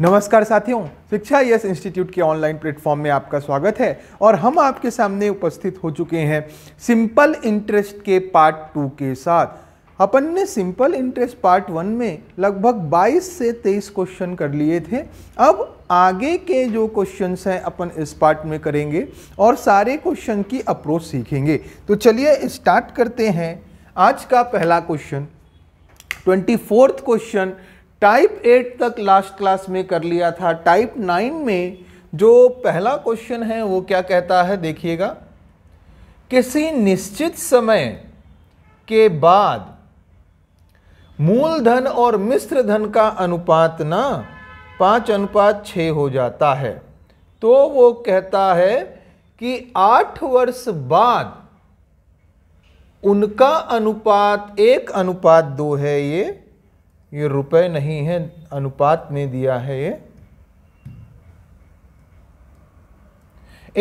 नमस्कार साथियों Shiksha yes institute के ऑनलाइन प्लेटफॉर्म में आपका स्वागत है और हम आपके सामने उपस्थित हो चुके हैं सिंपल इंटरेस्ट के पार्ट टू के साथ अपन ने सिंपल इंटरेस्ट पार्ट वन में लगभग 22 से 23 क्वेश्चन कर लिए थे अब आगे के जो क्वेश्चंस हैं अपन इस पार्ट में करेंगे और सारे क्वेश्चन की अप्रोच सीखेंगे तो चलिए स्टार्ट करते हैं आज का पहला question twenty question type eight तक लास्ट क्लास में कर लिया था टाइप नाइन में जो पहला क्वेश्चन है वो क्या कहता है देखिएगा किसी निश्चित समय के बाद मूलधन और मिश्र धन का अनुपात ना पाँच अनुपात छः हो जाता है तो वो कहता है कि आठ वर्ष बाद उनका अनुपात एक अनुपात दो है ये ये रुपए नहीं है अनुपात में दिया है ये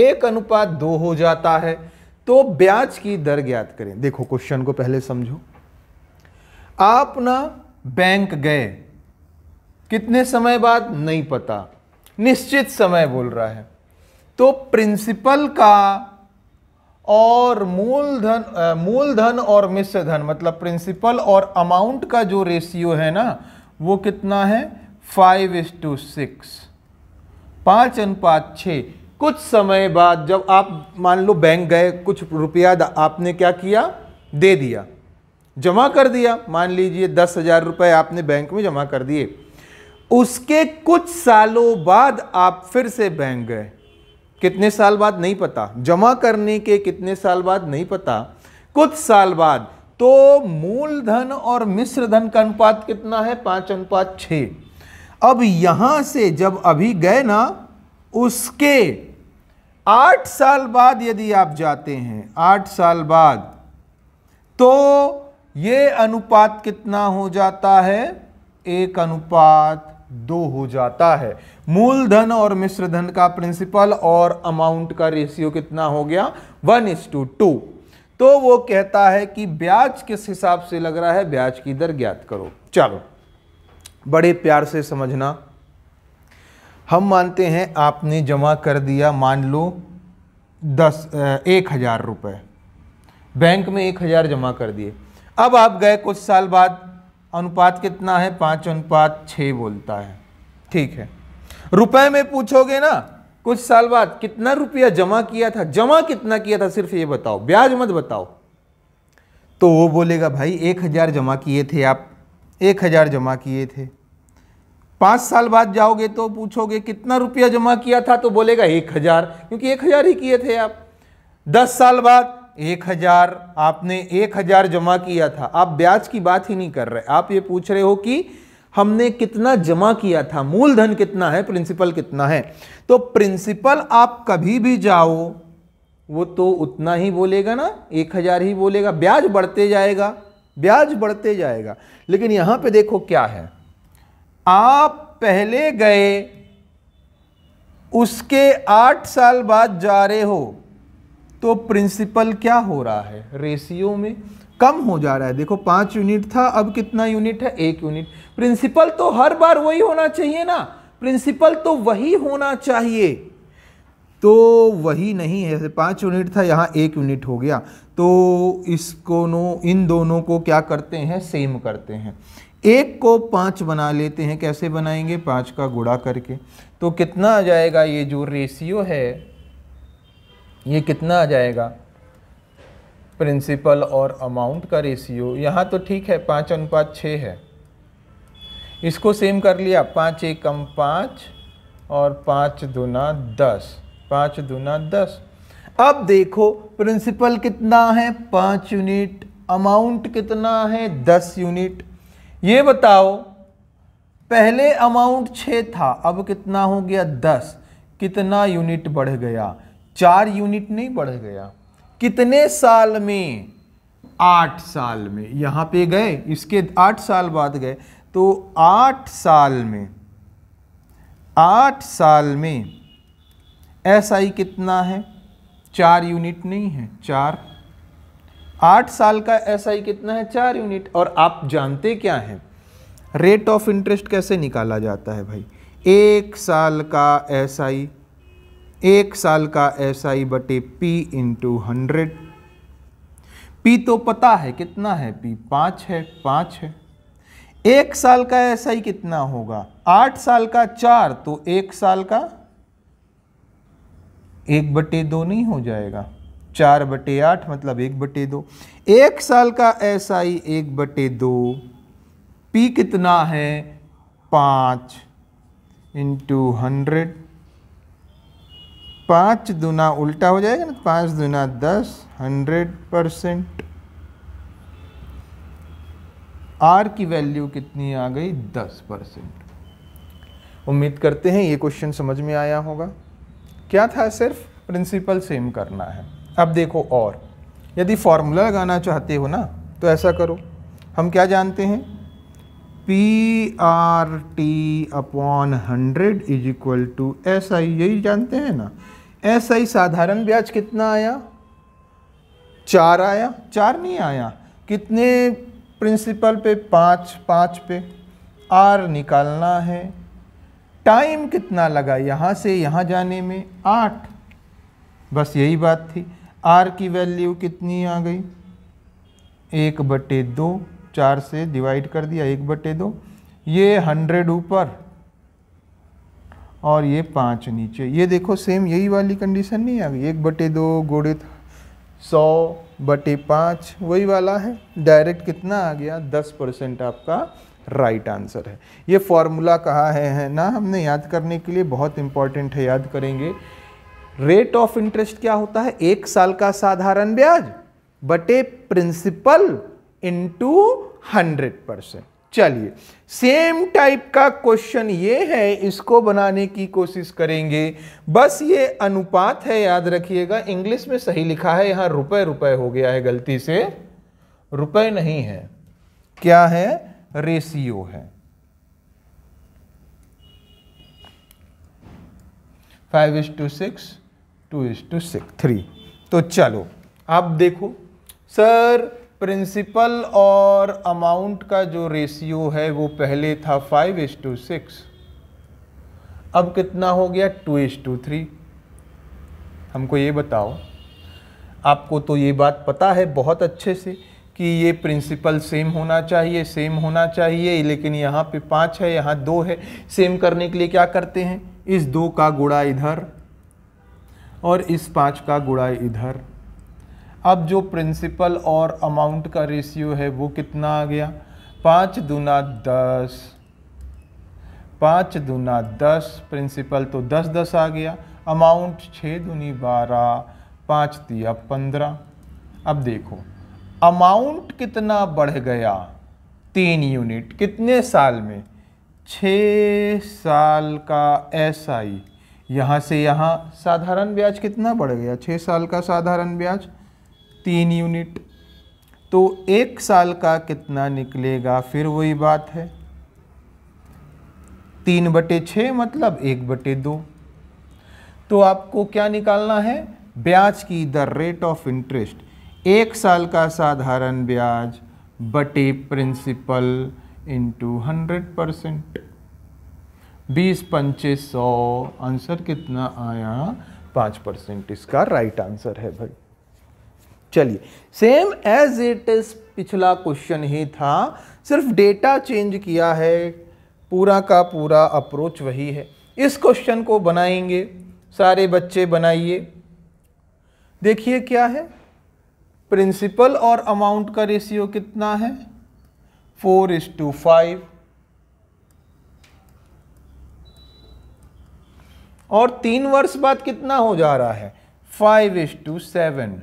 एक अनुपात दो हो जाता है तो ब्याज की दर ज्ञात करें देखो क्वेश्चन को पहले समझो आप ना बैंक गए कितने समय बाद नहीं पता निश्चित समय बोल रहा है तो प्रिंसिपल का और मूलधन मूलधन और मिश्र धन मतलब प्रिंसिपल और अमाउंट का जो रेशियो है ना वो कितना है फाइव इज टू सिक्स पाँच अनुपात छः कुछ समय बाद जब आप मान लो बैंक गए कुछ रुपया आपने क्या किया दे दिया जमा कर दिया मान लीजिए दस हज़ार रुपये आपने बैंक में जमा कर दिए उसके कुछ सालों बाद आप फिर से बैंक गए कितने साल बाद नहीं पता जमा करने के कितने साल बाद नहीं पता कुछ साल बाद तो मूलधन और मिश्र धन का अनुपात कितना है पांच अनुपात छ अब यहां से जब अभी गए ना उसके आठ साल बाद यदि आप जाते हैं आठ साल बाद तो ये अनुपात कितना हो जाता है एक अनुपात दो हो जाता है मूलधन और मिश्र धन का प्रिंसिपल और अमाउंट का रेशियो कितना हो गया वन इज टू टू तो वो कहता है कि ब्याज किस हिसाब से लग रहा है ब्याज की दर ज्ञात करो चलो बड़े प्यार से समझना हम मानते हैं आपने जमा कर दिया मान लो दस एक हज़ार रुपये बैंक में एक हज़ार जमा कर दिए अब आप गए कुछ साल बाद अनुपात कितना है पाँच अनुपात छः बोलता है ठीक है रुपए में पूछोगे ना कुछ साल बाद कितना रुपया जमा किया था जमा कितना किया था सिर्फ ये बताओ ब्याज मत बताओ तो वो बोलेगा भाई एक हज़ार जमा किए थे आप एक हज़ार जमा किए थे पाँच साल बाद जाओगे तो पूछोगे कितना रुपया जमा किया था तो बोलेगा एक हज़ार क्योंकि एक हज़ार ही किए थे आप दस साल बाद एक हजार आपने एक हजार जमा किया था आप ब्याज की बात ही नहीं कर रहे आप ये पूछ रहे हो कि हमने कितना जमा किया था मूलधन कितना है प्रिंसिपल कितना है तो प्रिंसिपल आप कभी भी जाओ वो तो उतना ही बोलेगा ना एक हजार ही बोलेगा ब्याज बढ़ते जाएगा ब्याज बढ़ते जाएगा लेकिन यहां पे देखो क्या है आप पहले गए उसके आठ साल बाद जा रहे हो तो प्रिंसिपल क्या हो रहा है रेशियो में कम हो जा रहा है देखो पाँच यूनिट था अब कितना यूनिट है एक यूनिट प्रिंसिपल तो हर बार वही होना चाहिए ना प्रिंसिपल तो वही होना चाहिए तो वही नहीं है जैसे पाँच यूनिट था यहाँ एक यूनिट हो गया तो इसको नो इन दोनों को क्या करते हैं सेम करते हैं एक को पाँच बना लेते हैं कैसे बनाएंगे पाँच का गुड़ा करके तो कितना आ जाएगा ये जो रेशियो है ये कितना आ जाएगा प्रिंसिपल और अमाउंट का रेशियो यहाँ तो ठीक है पाँच अनुपात छः है इसको सेम कर लिया पाँच एक कम पाँच और पाँच दुना दस पाँच दुना दस अब देखो प्रिंसिपल कितना है पाँच यूनिट अमाउंट कितना है दस यूनिट ये बताओ पहले अमाउंट छः था अब कितना हो गया दस कितना यूनिट बढ़ गया चार यूनिट नहीं बढ़ गया कितने साल में आठ साल में यहाँ पे गए इसके आठ साल बाद गए तो आठ साल में आठ साल में एस आई कितना है चार यूनिट नहीं है चार आठ साल का एस आई कितना है चार यूनिट और आप जानते क्या हैं रेट ऑफ इंटरेस्ट कैसे निकाला जाता है भाई एक साल का एस आई एक साल का एस आई बटे पी इंटू हंड्रेड पी तो पता है कितना है पी पाँच है पाँच है एक साल का एस आई कितना होगा आठ साल का चार तो एक साल का एक बटे दो नहीं हो जाएगा चार बटे आठ मतलब एक बटे दो एक साल का एस आई एक बटे दो पी कितना है पाँच इंटू हंड्रेड पाँच दुना उल्टा हो जाएगा ना तो पाँच दुना दस हंड्रेड परसेंट आर की वैल्यू कितनी आ गई दस परसेंट उम्मीद करते हैं ये क्वेश्चन समझ में आया होगा क्या था सिर्फ प्रिंसिपल सेम करना है अब देखो और यदि फॉर्मूला लगाना चाहते हो ना तो ऐसा करो हम क्या जानते हैं P R T upon hundred is equal to S I यही जानते हैं ना ऐसा ही साधारण ब्याज कितना आया चार आया चार नहीं आया कितने प्रिंसिपल पे पाँच पाँच पे आर निकालना है टाइम कितना लगा यहाँ से यहाँ जाने में आठ बस यही बात थी आर की वैल्यू कितनी आ गई एक बटे दो चार से डिवाइड कर दिया एक बटे दो ये हंड्रेड ऊपर और ये पाँच नीचे ये देखो सेम यही वाली कंडीशन नहीं आ गई एक बटे दो गुणित सौ बटे पाँच वही वाला है डायरेक्ट कितना आ गया दस परसेंट आपका राइट right आंसर है ये फॉर्मूला कहा है, है ना हमने याद करने के लिए बहुत इंपॉर्टेंट है याद करेंगे रेट ऑफ इंटरेस्ट क्या होता है एक साल का साधारण ब्याज बटे प्रिंसिपल इंटू हंड्रेड परसेंट चलिए सेम टाइप का क्वेश्चन ये है इसको बनाने की कोशिश करेंगे बस ये अनुपात है याद रखिएगा इंग्लिश में सही लिखा है यहां रुपए रुपए हो गया है गलती से रुपए नहीं है क्या है रेशियो है five is to six two is to six three तो चलो आप देखो सर प्रिंसिपल और अमाउंट का जो रेशियो है वो पहले था फाइव एस टू सिक्स अब कितना हो गया टू एस टू थ्री हमको ये बताओ आपको तो ये बात पता है बहुत अच्छे से कि ये प्रिंसिपल सेम होना चाहिए सेम होना चाहिए लेकिन यहाँ पे पाँच है यहाँ दो है सेम करने के लिए क्या करते हैं इस दो का गुड़ा इधर और इस पाँच का गुड़ा इधर अब जो प्रिंसिपल और अमाउंट का रेशियो है वो कितना आ गया पाँच दूना दस पाँच दूना दस प्रिंसिपल तो दस दस आ गया अमाउंट छः दूनी बारह पाँच दिया पंद्रह अब देखो अमाउंट कितना बढ़ गया तीन यूनिट कितने साल में छः साल का एस आई यहाँ से यहाँ साधारण ब्याज कितना बढ़ गया छः साल का साधारण ब्याज तीन यूनिट तो एक साल का कितना निकलेगा फिर वही बात है तीन बटे छ मतलब एक बटे दो तो आपको क्या निकालना है ब्याज की द रेट ऑफ इंटरेस्ट एक साल का साधारण ब्याज बटे प्रिंसिपल इंटू हंड्रेड परसेंट बीस पंचे सौ आंसर कितना आया पाँच परसेंट इसका राइट आंसर है भाई चलिए सेम एज इट इज़ पिछला क्वेश्चन ही था सिर्फ डेटा चेंज किया है पूरा का पूरा अप्रोच वही है इस क्वेश्चन को बनाएंगे सारे बच्चे बनाइए देखिए क्या है प्रिंसिपल और अमाउंट का रेशियो कितना है फोर इज टू फाइव और तीन वर्ष बाद कितना हो जा रहा है फाइव इज टू सेवन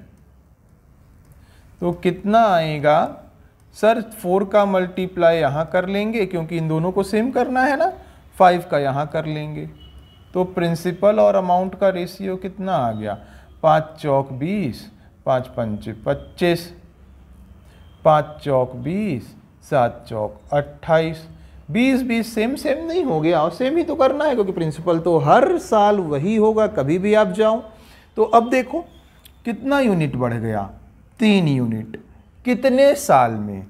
तो कितना आएगा सर फोर का मल्टीप्लाई यहाँ कर लेंगे क्योंकि इन दोनों को सेम करना है ना फाइव का यहाँ कर लेंगे तो प्रिंसिपल और अमाउंट का रेशियो कितना आ गया पाँच चौक बीस पाँच पंच पच्चीस पाँच चौक बीस सात चौक अट्ठाईस बीस बीस सेम सेम नहीं हो गया और सेम ही तो करना है क्योंकि प्रिंसिपल तो हर साल वही होगा कभी भी आप जाओ तो अब देखो कितना यूनिट बढ़ गया तीन यूनिट कितने साल में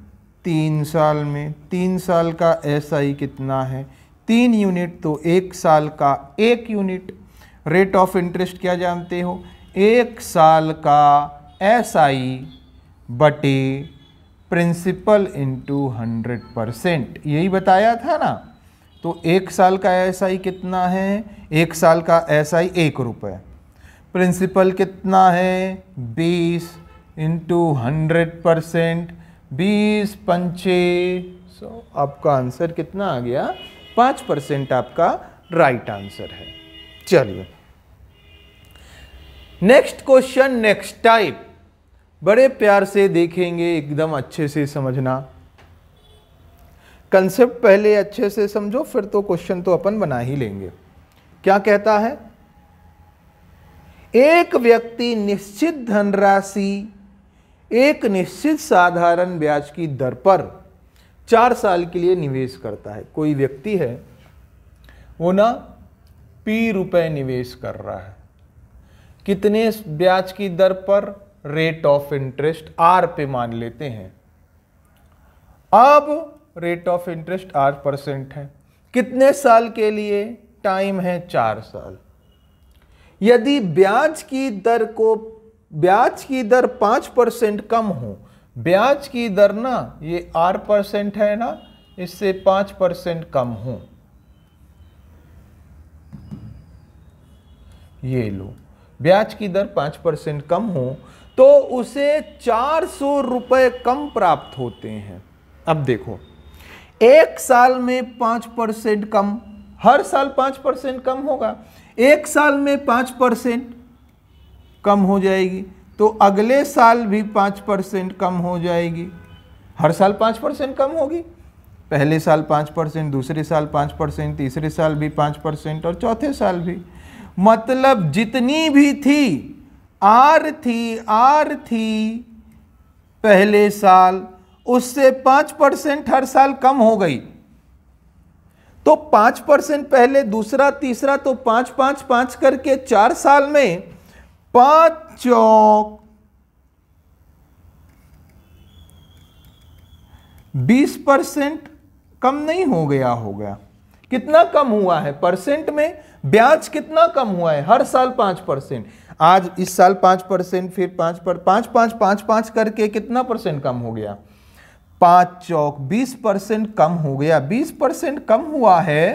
तीन साल में तीन साल का ऐसा ही कितना है तीन यूनिट तो एक साल का एक यूनिट रेट ऑफ इंटरेस्ट क्या जानते हो एक साल का एस आई बटे प्रिंसिपल इनटू हंड्रेड परसेंट यही बताया था ना तो एक साल का एस आई कितना है एक साल का एस आई एक रुपये प्रिंसिपल कितना है बीस इंटू हंड्रेड परसेंट बीस पंचे सो आपका आंसर कितना आ गया पाँच परसेंट आपका राइट आंसर है चलिए नेक्स्ट क्वेश्चन नेक्स्ट टाइप बड़े प्यार से देखेंगे एकदम अच्छे से समझना कंसेप्ट पहले अच्छे से समझो फिर तो क्वेश्चन तो अपन बना ही लेंगे क्या कहता है एक व्यक्ति निश्चित धनराशि एक निश्चित साधारण ब्याज की दर पर चार साल के लिए निवेश करता है कोई व्यक्ति है वो ना पी रुपए निवेश कर रहा है कितने ब्याज की दर पर रेट ऑफ इंटरेस्ट आर पे मान लेते हैं अब रेट ऑफ इंटरेस्ट आठ परसेंट है कितने साल के लिए टाइम है चार साल यदि ब्याज की दर को ब्याज की दर पाँच परसेंट कम हो ब्याज की दर ना ये आर परसेंट है ना इससे पाँच परसेंट कम हो ये लो ब्याज की दर पाँच परसेंट कम हो तो उसे चार सौ रुपये कम प्राप्त होते हैं अब देखो एक साल में पाँच परसेंट कम हर साल पाँच परसेंट कम होगा एक साल में पाँच परसेंट कम हो जाएगी तो अगले साल भी पाँच परसेंट कम हो जाएगी हर साल पाँच परसेंट कम होगी पहले साल पाँच परसेंट दूसरे साल पाँच परसेंट तीसरे साल भी पाँच परसेंट और चौथे साल भी मतलब जितनी भी थी आर थी आर थी पहले साल उससे पाँच परसेंट हर साल कम हो गई तो पाँच परसेंट पहले दूसरा तीसरा तो पाँच पाँच पाँच करके चार साल में पांच चौक बीस परसेंट कम नहीं हो गया होगा कितना कम हुआ है परसेंट में ब्याज कितना कम हुआ है हर साल पांच परसेंट आज इस साल पांच परसेंट फिर पांच पर पांच पांच पांच पांच करके कितना परसेंट कम हो गया पांच चौक बीस परसेंट कम हो गया बीस परसेंट कम हुआ है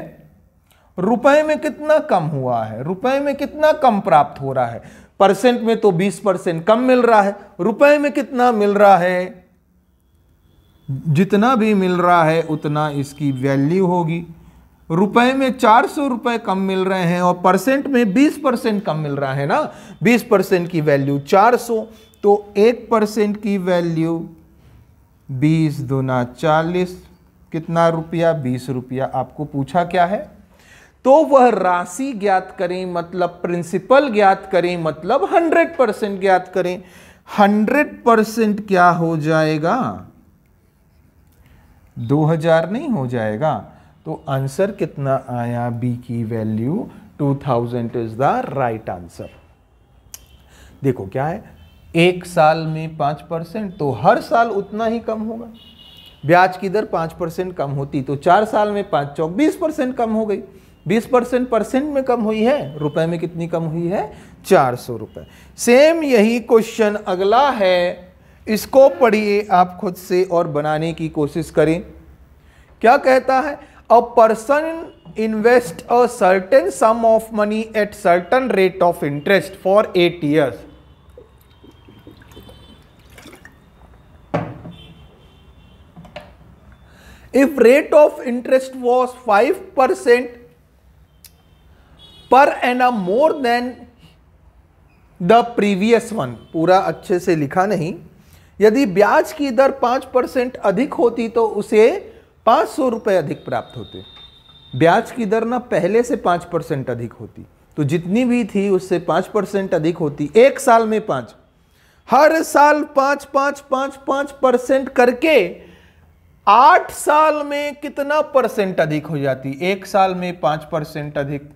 रुपए में कितना कम हुआ है रुपए में कितना कम प्राप्त हो रहा है परसेंट में तो 20 परसेंट कम मिल रहा है रुपए में कितना मिल रहा है जितना भी मिल रहा है उतना इसकी वैल्यू होगी रुपए में चार सौ रुपए कम मिल रहे हैं और परसेंट में बीस परसेंट कम मिल रहा है ना बीस परसेंट की वैल्यू चार सौ तो एक परसेंट की वैल्यू बीस दुना चालीस कितना रुपया बीस रुपया आपको पूछा क्या है तो वह राशि ज्ञात करें मतलब प्रिंसिपल ज्ञात करें मतलब 100 परसेंट ज्ञात करें 100 परसेंट क्या हो जाएगा 2000 नहीं हो जाएगा तो आंसर कितना आया बी की value 2000 is the right answer देखो क्या है एक साल में पांच परसेंट तो हर साल उतना ही कम होगा ब्याज की दर पांच परसेंट कम होती तो चार साल में पांच चौबीस परसेंट कम हो गई 20 परसेंट परसेंट में कम हुई है रुपए में कितनी कम हुई है चार सौ रुपए सेम यही क्वेश्चन अगला है इसको पढ़िए आप खुद से और बनाने की कोशिश करें क्या कहता है a person invest a certain sum of money at certain rate of interest for eight years if rate of interest was 5% पर एना more than the previous one पूरा अच्छे से लिखा नहीं यदि ब्याज की दर पाँच परसेंट अधिक होती तो उसे पाँच सौ रुपये अधिक प्राप्त होते ब्याज की दर ना पहले से पाँच परसेंट अधिक होती तो जितनी भी थी उससे पाँच परसेंट अधिक होती एक साल में पाँच हर साल पाँच पाँच पाँच पाँच परसेंट करके आठ साल में कितना परसेंट अधिक हो जाती एक साल में पाँच परसेंट अधिक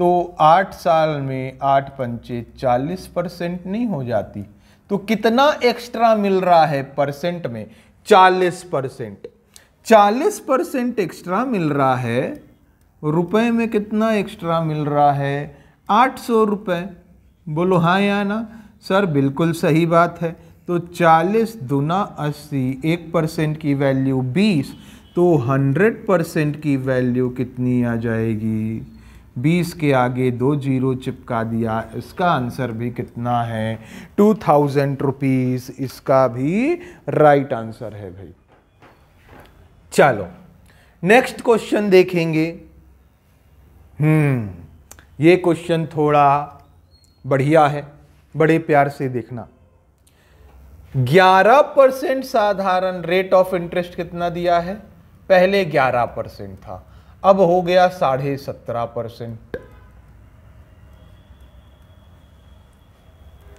तो आठ साल में आठ पंचे चालीस परसेंट नहीं हो जाती तो कितना एक्स्ट्रा मिल रहा है परसेंट में चालीस परसेंट चालीस परसेंट एक्स्ट्रा मिल रहा है रुपए में कितना एक्स्ट्रा मिल रहा है आठ सौ रुपये बोलो हाँ या ना सर बिल्कुल सही बात है तो चालीस दुना अस्सी एक परसेंट की वैल्यू बीस तो हंड्रेड परसेंट की वैल्यू कितनी आ जाएगी बीस के आगे दो जीरो चिपका दिया इसका आंसर भी कितना है टू थाउजेंड रुपीज़ इसका भी राइट आंसर है भाई चलो नेक्स्ट क्वेश्चन देखेंगे हम्म ये क्वेश्चन थोड़ा बढ़िया है बड़े प्यार से देखना 11 परसेंट साधारण रेट ऑफ इंटरेस्ट कितना दिया है पहले 11 परसेंट था अब हो गया साढ़े सत्रह परसेंट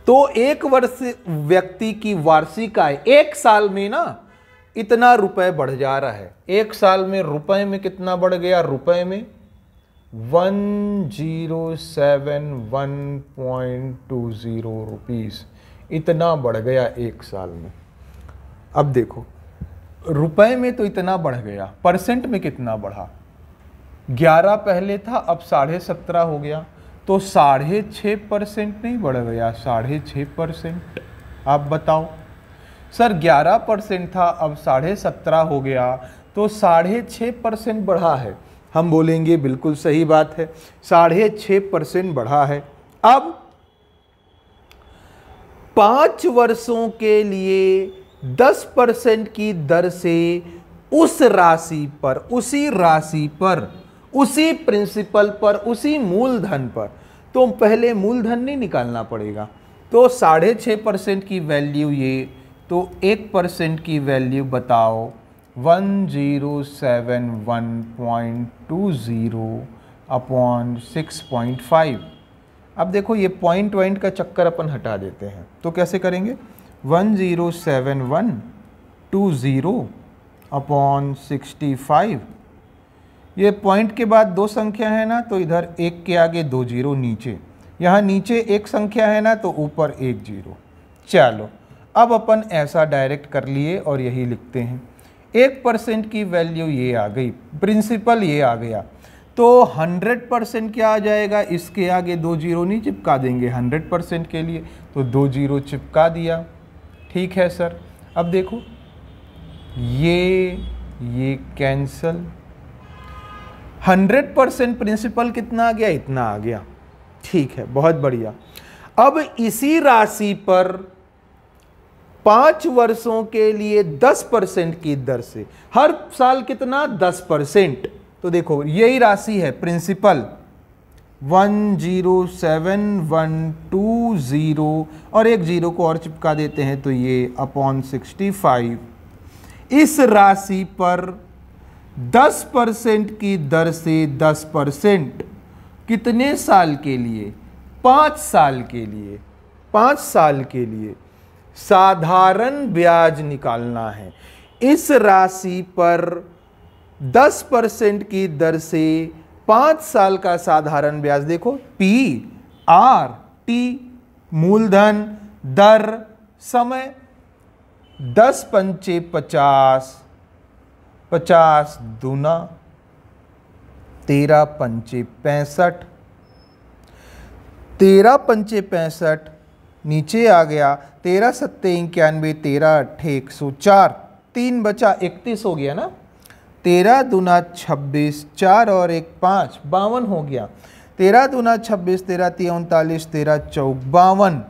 तो एक वर्ष व्यक्ति की वार्षिक आय एक साल में ना इतना रुपए बढ़ जा रहा है एक साल में रुपए में कितना बढ़ गया रुपए में one zero seven one point two zero rupees इतना बढ़ गया एक साल में अब देखो रुपए में तो इतना बढ़ गया परसेंट में कितना बढ़ा ग्यारह पहले था अब साढ़े सत्रह हो गया तो साढ़े छः परसेंट नहीं बढ़ गया साढ़े छः परसेंट आप बताओ सर ग्यारह परसेंट था अब साढ़े सत्रह हो गया तो साढ़े छः परसेंट बढ़ा है हम बोलेंगे बिल्कुल सही बात है साढ़े छः परसेंट बढ़ा है अब पाँच वर्षों के लिए दस परसेंट की दर से उस राशि पर उसी राशि पर उसी प्रिंसिपल पर उसी मूलधन पर तो पहले मूलधन नहीं निकालना पड़ेगा तो साढ़े छः परसेंट की वैल्यू ये तो एक परसेंट की वैल्यू बताओ one zero seven one point two zero upon six point five अब देखो ये पॉइंट वाइंट का चक्कर अपन हटा देते हैं तो कैसे करेंगे one zero seven one two zero upon sixty five ये पॉइंट के बाद दो संख्या है ना तो इधर एक के आगे दो जीरो नीचे यहाँ नीचे एक संख्या है ना तो ऊपर एक जीरो चलो अब अपन ऐसा डायरेक्ट कर लिए और यही लिखते हैं एक परसेंट की वैल्यू ये आ गई प्रिंसिपल ये आ गया तो हंड्रेड परसेंट क्या आ जाएगा इसके आगे दो जीरो नहीं चिपका देंगे हंड्रेड परसेंट के लिए तो दो जीरो चिपका दिया ठीक है सर अब देखो ये ये कैंसल हंड्रेड परसेंट प्रिंसिपल कितना आ गया इतना आ गया ठीक है बहुत बढ़िया अब इसी राशि पर पांच वर्षों के लिए दस परसेंट की दर से हर साल कितना दस परसेंट तो देखो यही राशि है principal one zero seven one two zero और एक जीरो को और चिपका देते हैं तो ये अपॉन सिक्सटी फाइव इस राशि पर दस परसेंट की दर से दस परसेंट कितने साल के लिए पाँच साल के लिए पाँच साल के लिए साधारण ब्याज निकालना है इस राशि पर दस परसेंट की दर से पाँच साल का साधारण ब्याज देखो पी आर टी मूलधन दर समय दस पंचे पचास पचास दूना तेरह पंचे पैंसठ तेरह पंचे पैंसठ नीचे आ गया तेरह सत्ते इक्यानवे तेरह अट्ठे एक सौ चार तीन बचा इकतीस हो गया ना तेरह दूना छब्बीस चार और एक पाँच बावन हो गया तेरह दूना छब्बीस तेरह तीन उनतालीस तेरह चौक बावन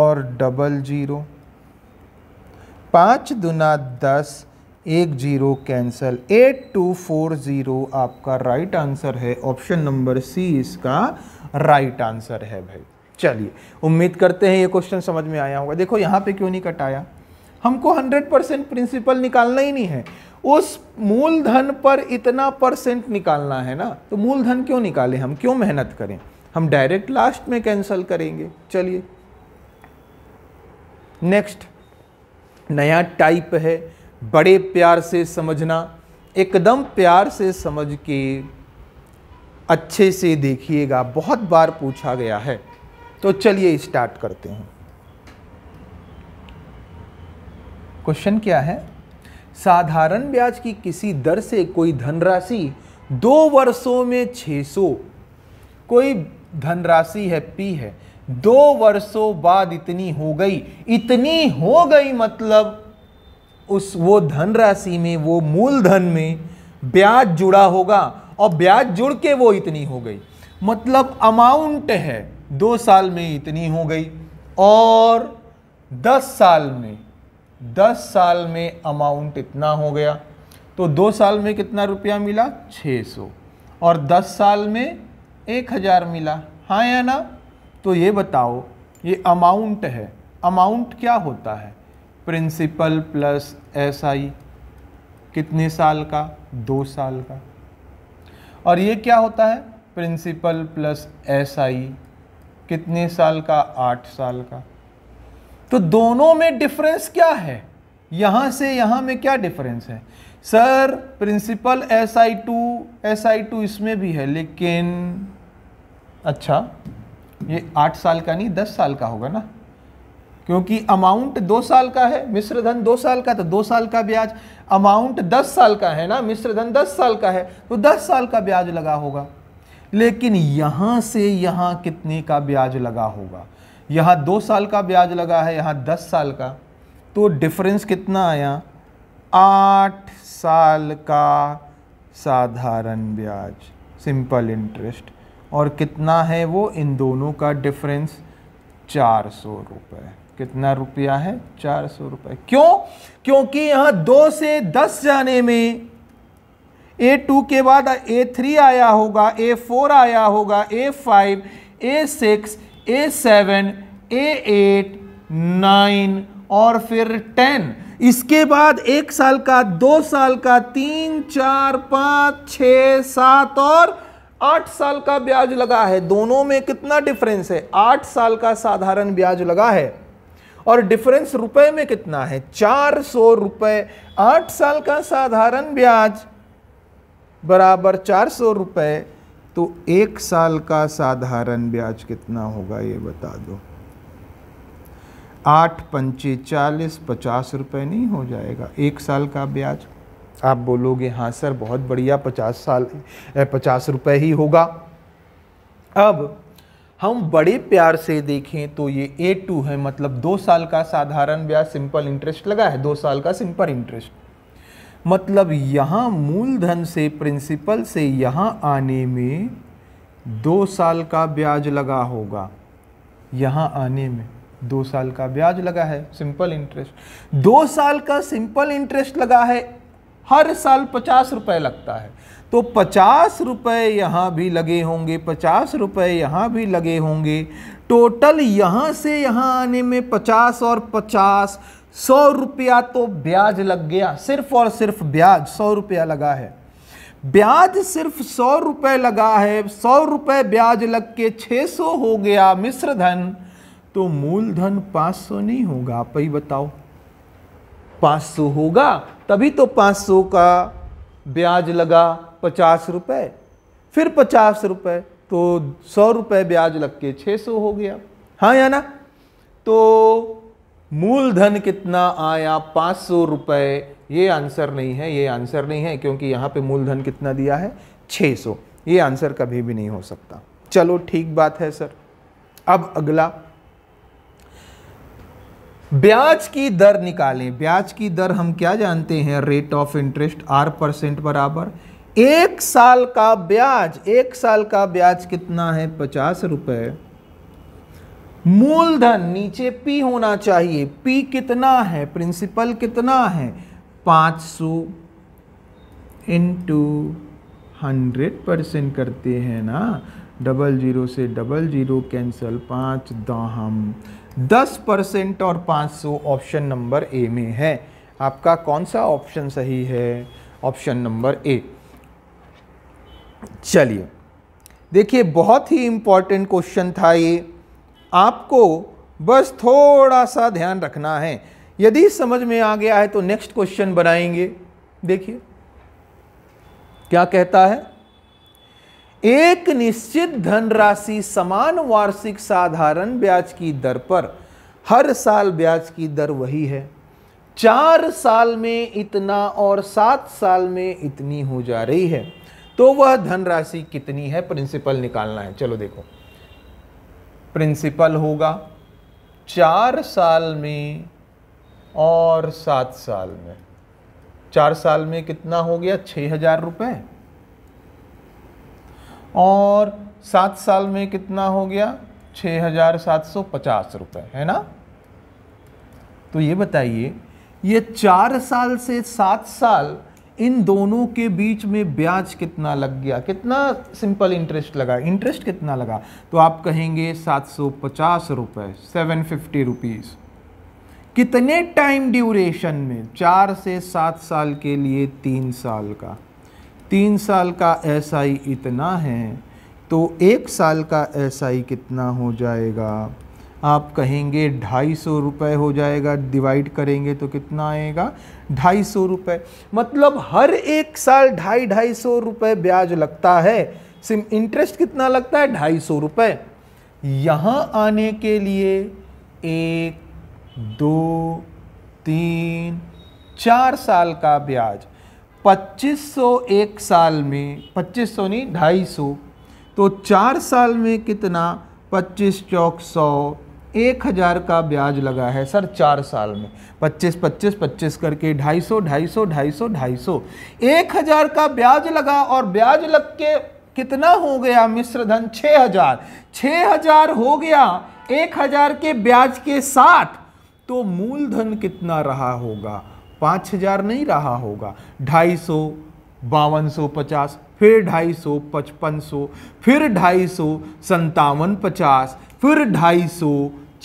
और डबल जीरो पाँच दूना दस एक जीरो cancel eight two four zero आपका राइट आंसर है ऑप्शन नंबर सी इसका राइट आंसर है भाई चलिए उम्मीद करते हैं ये क्वेश्चन समझ में आया होगा देखो यहाँ पे क्यों नहीं कटाया हमको 100 परसेंट प्रिंसिपल निकालना ही नहीं है उस मूलधन पर इतना परसेंट निकालना है ना तो मूलधन क्यों निकालें हम क्यों मेहनत करें हम डायरेक्ट लास्ट में कैंसिल करेंगे चलिए नेक्स्ट नया टाइप है बड़े प्यार से समझना एकदम प्यार से समझ के अच्छे से देखिएगा बहुत बार पूछा गया है तो चलिए स्टार्ट करते हैं क्वेश्चन क्या है साधारण ब्याज की किसी दर से कोई धनराशि दो वर्षों में 600 कोई धनराशि है पी है दो वर्षों बाद इतनी हो गई इतनी हो गई मतलब उस वो धन राशि में वो मूलधन में ब्याज जुड़ा होगा और ब्याज जुड़ के वो इतनी हो गई मतलब अमाउंट है दो साल में इतनी हो गई और दस साल में दस साल में अमाउंट इतना हो गया तो दो साल में कितना रुपया मिला छः सौ और दस साल में एक हज़ार मिला हाँ या ना तो ये बताओ ये अमाउंट है अमाउंट क्या होता है प्रिंसिपल प्लस एस आई कितने साल का दो साल का और ये क्या होता है प्रिंसिपल प्लस एस आई कितने साल का आठ साल का तो दोनों में डिफरेंस क्या है यहाँ से यहाँ में क्या डिफरेंस है sir principal S I two S I two इसमें भी है लेकिन अच्छा ये आठ साल का नहीं दस साल का होगा ना क्योंकि अमाउंट दो साल का है मिश्र धन दो साल का तो दो साल का ब्याज अमाउंट दस साल का है ना मिश्र धन दस साल का है तो दस साल का ब्याज लगा होगा लेकिन यहाँ से यहाँ कितने का ब्याज लगा होगा यहाँ दो साल का ब्याज लगा है यहाँ दस साल का तो डिफरेंस कितना आया आठ साल का साधारण ब्याज सिंपल इंटरेस्ट और कितना है वो इन दोनों का डिफरेंस चार सौ रुपये कितना रुपया है चार सौ रुपये क्यों क्योंकि यहाँ दो से दस जाने में ए टू के बाद ए थ्री आया होगा ए फोर आया होगा A five A six A seven A eight nine और फिर टेन इसके बाद एक साल का दो साल का तीन चार पाँच छ सात और आठ साल का ब्याज लगा है दोनों में कितना डिफरेंस है आठ साल का साधारण ब्याज लगा है और डिफरेंस रुपए में कितना है चार सौ रुपये आठ साल का साधारण ब्याज बराबर चार सौ रुपये तो एक साल का साधारण ब्याज कितना होगा ये बता दो आठ पंचे चालीस पचास रुपए नहीं हो जाएगा एक साल का ब्याज आप बोलोगे हाँ सर बहुत बढ़िया पचास साल पचास रुपए ही होगा अब हम बड़े प्यार से देखें तो ये ए टू है मतलब दो साल का साधारण ब्याज सिंपल इंटरेस्ट लगा है दो साल का सिंपल इंटरेस्ट मतलब यहाँ मूलधन से प्रिंसिपल से यहाँ आने में दो साल का ब्याज लगा होगा यहाँ आने में दो साल का ब्याज लगा है सिंपल इंटरेस्ट दो साल का सिंपल इंटरेस्ट लगा है हर साल पचास रुपये लगता है तो पचास रुपये यहाँ भी लगे होंगे पचास रुपये यहाँ भी लगे होंगे टोटल यहाँ से यहाँ आने में पचास और पचास सौ रुपया तो ब्याज लग गया सिर्फ और सिर्फ ब्याज सौ रुपया लगा है ब्याज सिर्फ सौ रुपये लगा है सौ रुपये ब्याज लग के छः सौ हो गया मिश्र धन तो मूलधन पाँच सौ नहीं होगा आप ही बताओ पाँच सौ होगा तभी तो पाँच सौ का ब्याज लगा पचास रुपये फिर पचास रुपये तो सौ रुपये ब्याज लग के छः सौ हो गया हाँ या ना तो मूलधन कितना आया पाँच सौ रुपये ये आंसर नहीं है ये आंसर नहीं है क्योंकि यहाँ पे मूलधन कितना दिया है छः सौ ये आंसर कभी भी नहीं हो सकता चलो ठीक बात है सर अब अगला ब्याज की दर निकालें ब्याज की दर हम क्या जानते हैं rate of interest R percent बराबर एक साल का ब्याज एक साल का ब्याज कितना है पचास रुपये मूलधन नीचे पी होना चाहिए पी कितना है प्रिंसिपल कितना है पाँच सौ इंटू हंड्रेड परसेंट करते हैं ना डबल जीरो से डबल जीरो कैंसिल पाँच दाहम दस परसेंट और पाँच सौ ऑप्शन नंबर ए में है आपका कौन सा ऑप्शन सही है ऑप्शन नंबर ए चलिए देखिए बहुत ही इम्पॉर्टेंट क्वेश्चन था ये आपको बस थोड़ा सा ध्यान रखना है यदि समझ में आ गया है तो नेक्स्ट क्वेश्चन बनाएंगे देखिए क्या कहता है एक निश्चित धनराशि समान वार्षिक साधारण ब्याज की दर पर हर साल ब्याज की दर वही है चार साल में इतना और सात साल में इतनी हो जा रही है तो वह धनराशि कितनी है प्रिंसिपल निकालना है चलो देखो प्रिंसिपल होगा चार साल में और सात साल में चार साल में कितना हो गया छः हजार रुपये और सात साल में कितना हो गया छः हजार सात सौ पचास रुपये है ना तो ये बताइए ये चार साल से सात साल इन दोनों के बीच में ब्याज कितना लग गया कितना सिंपल इंटरेस्ट लगा इंटरेस्ट कितना लगा तो आप कहेंगे सात सौ पचास रुपये सेवन फिफ्टी रुपीज़ कितने टाइम ड्यूरेशन में चार से सात साल के लिए तीन साल का तीन साल का एस इतना है तो एक साल का एस कितना हो जाएगा आप कहेंगे ढाई सौ रुपये हो जाएगा डिवाइड करेंगे तो कितना आएगा ढाई सौ रुपये मतलब हर एक साल ढाई ढाई सौ रुपये ब्याज लगता है सिम इंटरेस्ट कितना लगता है ढाई सौ रुपये यहाँ आने के लिए एक दो तीन चार साल का ब्याज सौ एक साल में 2500 नहीं सौ तो चार साल में कितना पच्चीस चौक सौ एक हज़ार का ब्याज लगा है सर चार साल में पच्चीस पच्चीस पच्चीस करके ढाई सौ ढाई सौ ढाई सौ ढाई सौ एक हज़ार का ब्याज लगा और ब्याज लग के कितना हो गया मिश्र धन छः हज़ार छः हज़ार हो गया एक हज़ार के ब्याज के साथ तो मूलधन कितना रहा होगा पाँच हजार नहीं रहा होगा ढाई सौ बावन सौ पचास फिर ढाई सौ पचपन सौ फिर ढाई सौ संतावन पचास फिर ढाई सौ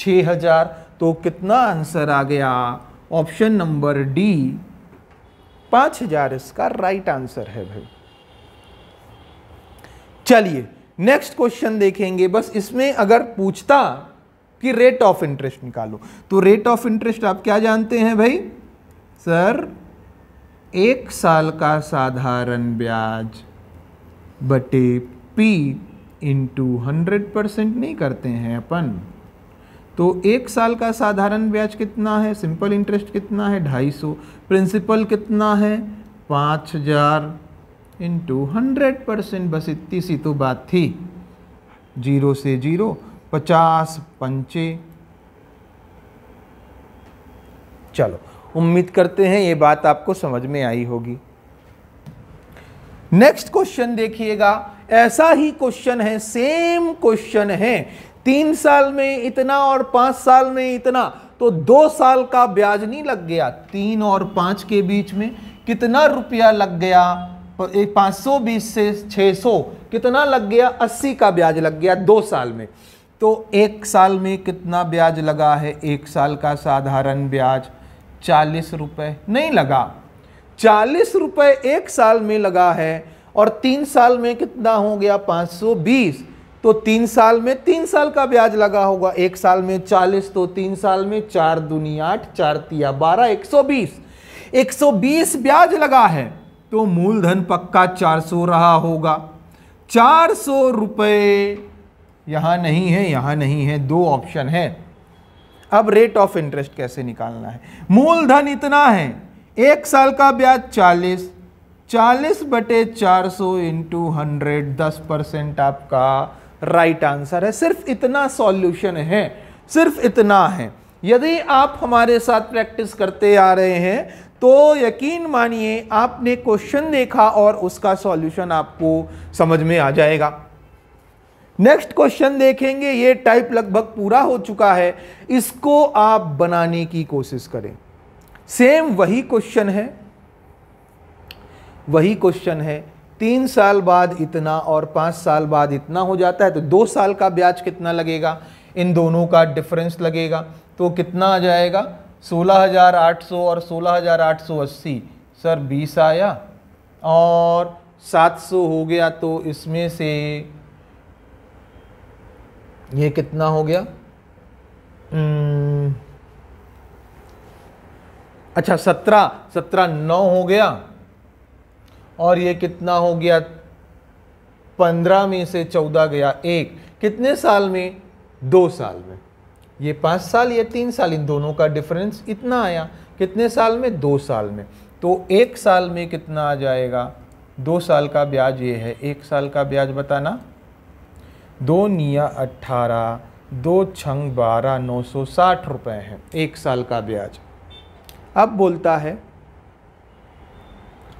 6000 हजार तो कितना आंसर आ गया ऑप्शन नंबर डी 5000 हजार इसका राइट आंसर है भाई चलिए नेक्स्ट क्वेश्चन देखेंगे बस इसमें अगर पूछता कि रेट ऑफ इंटरेस्ट निकालो तो रेट ऑफ इंटरेस्ट आप क्या जानते हैं भाई सर एक साल का साधारण ब्याज बटे पी इंटू हंड्रेड परसेंट नहीं करते हैं अपन तो एक साल का साधारण ब्याज कितना है सिंपल इंटरेस्ट कितना है ढाई सौ प्रिंसिपल कितना है पाँच हजार इंटू हंड्रेड परसेंट बस इतनी सी तो बात थी जीरो से जीरो पचास पंचे चलो उम्मीद करते हैं ये बात आपको समझ में आई होगी नेक्स्ट क्वेश्चन देखिएगा ऐसा ही क्वेश्चन है सेम क्वेश्चन है तीन साल में इतना और पाँच साल में इतना तो दो साल का ब्याज नहीं लग गया तीन और पाँच के बीच में कितना रुपया लग गया पाँच सौ बीस से छः सौ कितना लग गया अस्सी का ब्याज लग गया दो साल में तो एक साल में कितना ब्याज लगा है एक साल का साधारण ब्याज चालीस रुपये नहीं लगा चालीस रुपये एक साल में लगा है और तीन साल में कितना हो गया पाँच सौ बीस तो तीन साल में तीन साल का ब्याज लगा होगा एक साल में चालीस तो तीन साल में चार दुनी आठ चार तिया बारह एक सौ बीस एक सौ बीस ब्याज लगा है तो मूलधन पक्का चार सौ रहा होगा चार सौ रुपये यहाँ नहीं है यहाँ नहीं है दो ऑप्शन है अब रेट ऑफ इंटरेस्ट कैसे निकालना है मूलधन इतना है एक साल का ब्याज चालीस चालीस बटे चार सौ इंटू हंड्रेड दस परसेंट आपका राइट right आंसर है सिर्फ इतना सॉल्यूशन है सिर्फ इतना है यदि आप हमारे साथ प्रैक्टिस करते आ रहे हैं तो यकीन मानिए आपने क्वेश्चन देखा और उसका सॉल्यूशन आपको समझ में आ जाएगा नेक्स्ट क्वेश्चन देखेंगे ये टाइप लगभग पूरा हो चुका है इसको आप बनाने की कोशिश करें सेम वही क्वेश्चन है वही क्वेश्चन है तीन साल बाद इतना और पाँच साल बाद इतना हो जाता है तो दो साल का ब्याज कितना लगेगा इन दोनों का डिफरेंस लगेगा तो कितना आ जाएगा 16,800 और 16,880 सर 20 आया और 700 हो गया तो इसमें से ये कितना हो गया हम्म, अच्छा सत्रह सत्रह नौ हो गया और ये कितना हो गया पंद्रह में से चौदह गया एक कितने साल में दो साल में ये पाँच साल या तीन साल इन दोनों का डिफरेंस इतना आया कितने साल में दो साल में तो एक साल में कितना आ जाएगा दो साल का ब्याज ये है एक साल का ब्याज बताना दो निया अट्ठारह दो छंग बारह नौ सौ साठ रुपये हैं एक साल का ब्याज अब बोलता है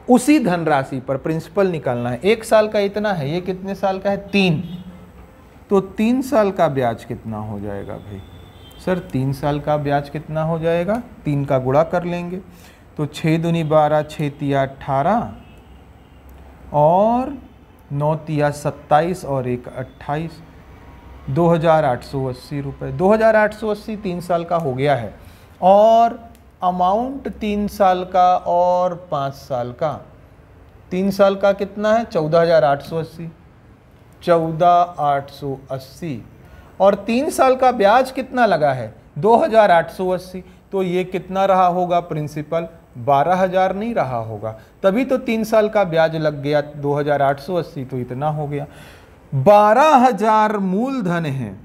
उसी धनराशि पर प्रिंसिपल निकालना है एक साल का इतना है ये कितने साल का है तीन तो तीन साल का ब्याज कितना हो जाएगा भाई सर तीन साल का ब्याज कितना हो जाएगा तीन का गुड़ा कर लेंगे तो छः दुनी बारह छः तिया अट्ठारह और नौ तिया सत्ताईस और एक अट्ठाईस दो हज़ार आठ सौ अस्सी रुपये दो हज़ार आठ सौ अस्सी तीन साल का हो गया है और अमाउंट तीन साल का और पाँच साल का तीन साल का कितना है चौदह हज़ार आठ सौ अस्सी चौदह आठ सौ अस्सी और तीन साल का ब्याज कितना लगा है दो हज़ार आठ सौ अस्सी तो ये कितना रहा होगा प्रिंसिपल बारह हज़ार नहीं रहा होगा तभी तो तीन साल का ब्याज लग गया दो हज़ार आठ सौ अस्सी तो इतना हो गया बारह हजार मूलधन है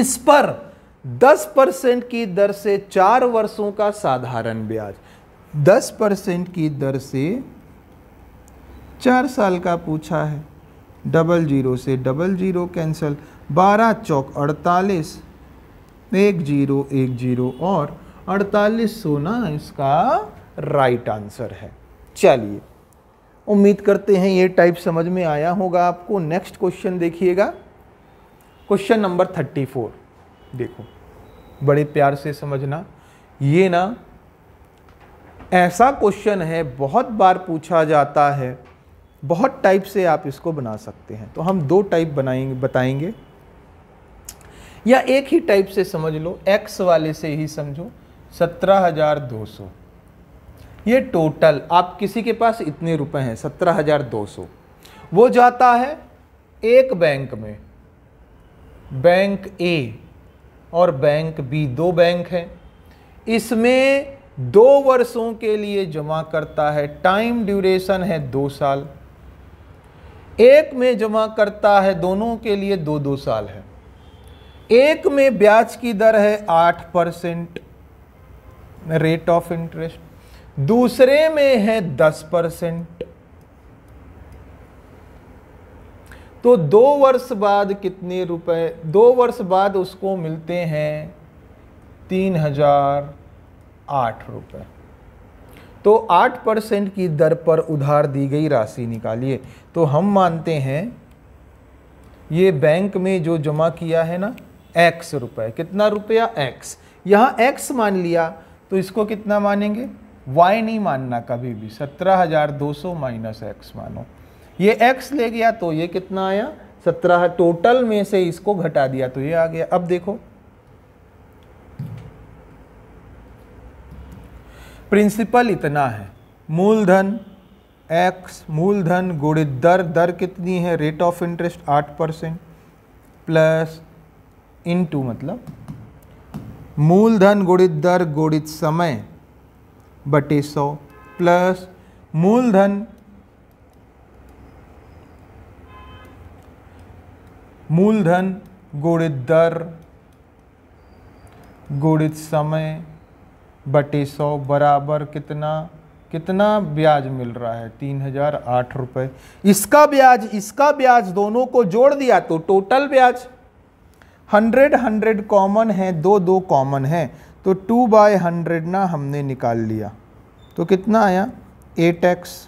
इस पर दस परसेंट की दर से चार वर्षों का साधारण ब्याज दस परसेंट की दर से चार साल का पूछा है डबल जीरो से डबल जीरो कैंसिल बारह चौक अड़तालीस एक जीरो एक जीरो और अड़तालीस सोना इसका राइट आंसर है चलिए उम्मीद करते हैं ये टाइप समझ में आया होगा आपको नेक्स्ट क्वेश्चन देखिएगा क्वेश्चन नंबर थर्टी फोर देखो बड़े प्यार से समझना ये ना ऐसा क्वेश्चन है बहुत बार पूछा जाता है बहुत टाइप से आप इसको बना सकते हैं तो हम दो टाइप बनाएंगे बताएंगे या एक ही टाइप से समझ लो एक्स वाले से ही समझो सत्रह हज़ार दो सौ ये टोटल आप किसी के पास इतने रुपए हैं सत्रह हज़ार दो सौ वो जाता है एक बैंक में बैंक ए और बैंक बी दो बैंक हैं इसमें दो वर्षों के लिए जमा करता है टाइम ड्यूरेशन है दो साल एक में जमा करता है दोनों के लिए दो दो साल है एक में ब्याज की दर है आठ परसेंट रेट ऑफ इंटरेस्ट दूसरे में है दस परसेंट तो दो वर्ष बाद कितने रुपए दो वर्ष बाद उसको मिलते हैं तीन हजार आठ रुपये तो आठ परसेंट की दर पर उधार दी गई राशि निकालिए तो हम मानते हैं ये बैंक में जो जमा किया है ना एक्स रुपए कितना रुपया एक्स यहाँ एक्स मान लिया तो इसको कितना मानेंगे वाई नहीं मानना कभी भी सत्रह हज़ार दो सौ माइनस एक्स मानो ये x ले गया तो ये कितना आया सत्रह टोटल में से इसको घटा दिया तो ये आ गया अब देखो प्रिंसिपल इतना है मूलधन एक्स मूलधन गुणित दर दर कितनी है रेट ऑफ इंटरेस्ट आठ परसेंट प्लस इनटू मतलब मूलधन गुणित दर गुणित समय बटे सौ प्लस मूलधन मूलधन गुणित दर गुणित समय बटे सौ बराबर कितना कितना ब्याज मिल रहा है तीन हजार आठ रुपये इसका ब्याज इसका ब्याज दोनों को जोड़ दिया तो टोटल ब्याज हंड्रेड हंड्रेड कॉमन है दो दो कॉमन है तो टू बाय हंड्रेड ना हमने निकाल लिया तो कितना आया eight x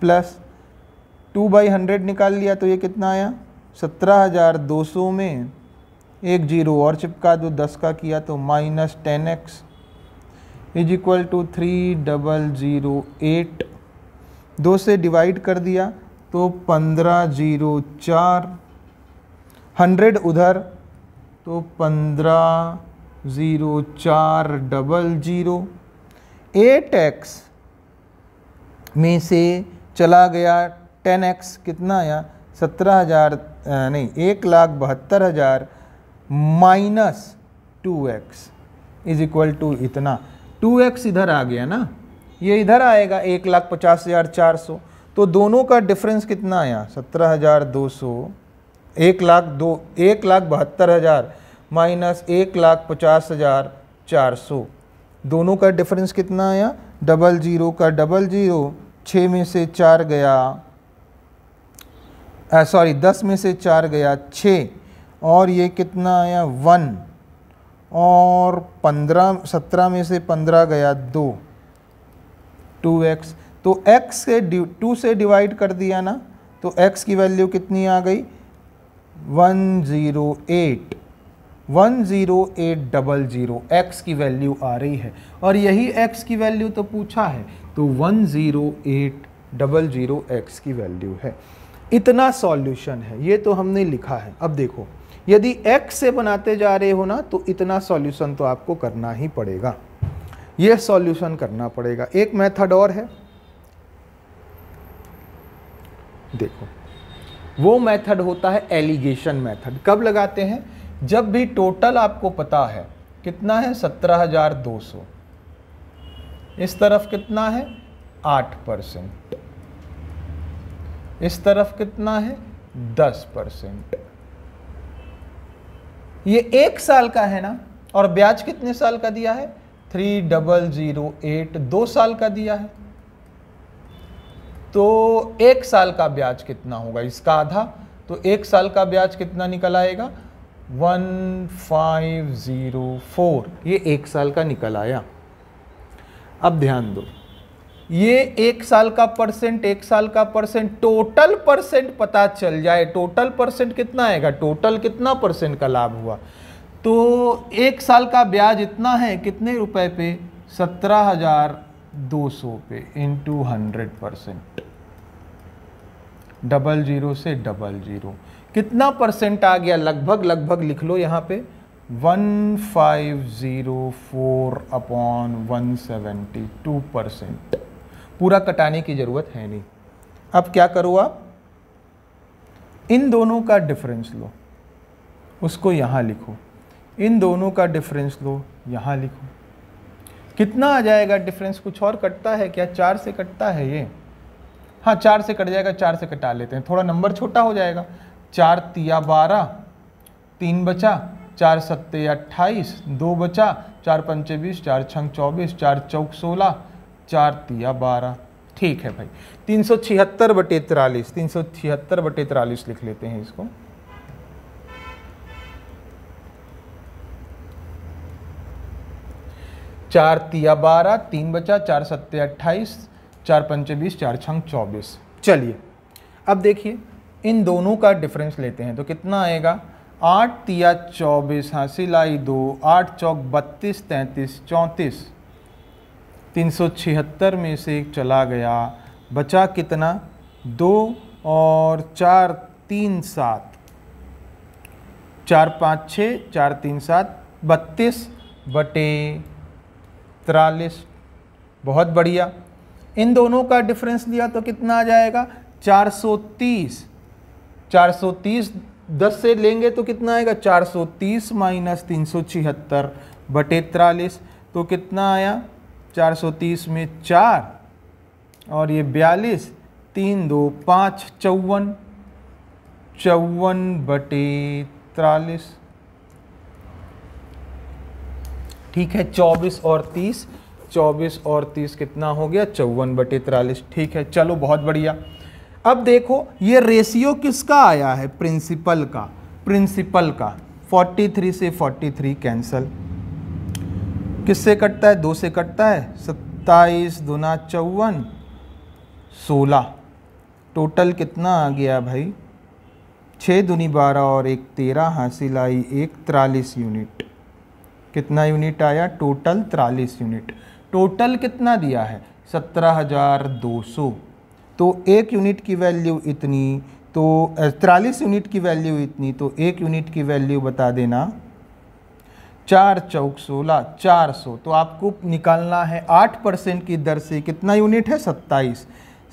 plus two by hundred निकाल लिया तो ये कितना आया सत्रह हज़ार दो सौ में एक जीरो और चिपका दो दस का किया तो minus ten x is equal to three double zero eight दो से डिवाइड कर दिया तो पंद्रह जीरो चार हंड्रेड उधर तो पंद्रह ज़ीरो चार डबल ज़ीरो एट एक्स में से चला गया टेन एक्स कितना आया सत्रह हज़ार नहीं एक लाख बहत्तर हज़ार minus two x is equal to इतना टू एक्स इधर आ गया ना ये इधर आएगा एक लाख पचास हज़ार चार सौ तो दोनों का डिफरेंस कितना आया सत्रह हज़ार दो सौ एक लाख दो एक लाख बहत्तर हज़ार माइनस एक लाख पचास हज़ार चार सौ दोनों का डिफरेंस कितना आया डबल ज़ीरो का डबल ज़ीरो छः में से चार गया सॉरी दस में से चार गया छः और ये कितना आया वन और पंद्रह सत्रह में से पंद्रह गया दो टू एक्स तो एक्स से टू से डिवाइड कर दिया ना तो एक्स की वैल्यू कितनी आ गई one zero eight one zero eight double zero x की वैल्यू आ रही है और यही एक्स की वैल्यू तो पूछा है तो one zero eight double zero x की वैल्यू है इतना सॉल्यूशन है ये तो हमने लिखा है अब देखो यदि x से बनाते जा रहे हो ना तो इतना सॉल्यूशन तो आपको करना ही पड़ेगा यह सॉल्यूशन करना पड़ेगा एक मेथड और है देखो वो मेथड होता है एलिगेशन मेथड कब लगाते हैं जब भी टोटल आपको पता है कितना है सत्रह हजार दो सौ इस तरफ कितना है आठ परसेंट इस तरफ कितना है दस परसेंट ये एक साल का है ना और ब्याज कितने साल का दिया है थ्री डबल ज़ीरो एट दो साल का दिया है तो एक साल का ब्याज कितना होगा इसका आधा तो एक साल का ब्याज कितना निकल आएगा वन फाइव ज़ीरो फोर ये एक साल का निकल आया अब ध्यान दो ये एक साल का परसेंट एक साल का परसेंट टोटल परसेंट पता चल जाए टोटल परसेंट कितना आएगा टोटल कितना परसेंट का लाभ हुआ तो एक साल का ब्याज इतना है कितने रुपए पे सत्रह हजार दो सौ पे into hundred percent double zero से डबल जीरो कितना परसेंट आ गया लगभग लगभग लिख लो यहाँ पे one five zero four upon one seventy two percent पूरा कटाने की ज़रूरत है नहीं अब क्या करो आप इन दोनों का डिफरेंस लो उसको यहाँ लिखो इन दोनों का डिफरेंस लो यहाँ लिखो कितना आ जाएगा डिफरेंस कुछ और कटता है क्या चार से कटता है ये हाँ चार से कट जाएगा चार से कटा लेते हैं थोड़ा नंबर छोटा हो जाएगा चार तिया बारह तीन बचा चार सत्ते अट्ठाईस दो बचा चार पंचे बीस चार छंग चौबीस चार चौक सोलह चार तिया बारह ठीक है भाई तीन सौ छिहत्तर बटे तिरालीस तीन सौ छिहत्तर बटे तिरालीस लिख लेते हैं इसको चार तिया बारह तीन बचा चार सत्ते अट्ठाईस चार पंच बीस चार छंग चौबीस चलिए अब देखिए इन दोनों का डिफरेंस लेते हैं तो कितना आएगा आठ तिया चौबीस हाँ सिलाई दो आठ चौक बत्तीस तैंतीस चौंतीस 376 में से एक चला गया बचा कितना दो और चार तीन सात चार पाँच छः चार तीन सात बत्तीस बटे तिरालीस बहुत बढ़िया इन दोनों का डिफरेंस लिया तो कितना आ जाएगा 430 430 10 से लेंगे तो कितना आएगा 430 माइनस तीन बटे तिरालीस तो कितना आया 430 में चार और ये बयालीस तीन दो पाँच चौवन चौवन बटे तिरालीस ठीक है चौबीस और तीस चौबीस और तीस कितना हो गया चौवन बटे तिरालीस ठीक है चलो बहुत बढ़िया अब देखो ये रेशियो किसका आया है प्रिंसिपल का प्रिंसिपल का 43 से 43 कैंसल किससे कटता है दो से कटता है सत्ताईस दुना चौवन सोलह टोटल कितना आ गया भाई छः दुनी बारह और एक तेरह हासिल आई एक तिरालीस यूनिट कितना यूनिट आया टोटल तिरालीस यूनिट टोटल कितना दिया है सत्रह हज़ार दो सौ तो एक यूनिट की वैल्यू इतनी तो तिरालीस यूनिट की वैल्यू इतनी तो एक यूनिट की वैल्यू बता देना चार चौक सोलह चार सौ तो आपको निकालना है आठ परसेंट की दर से कितना यूनिट है सत्ताईस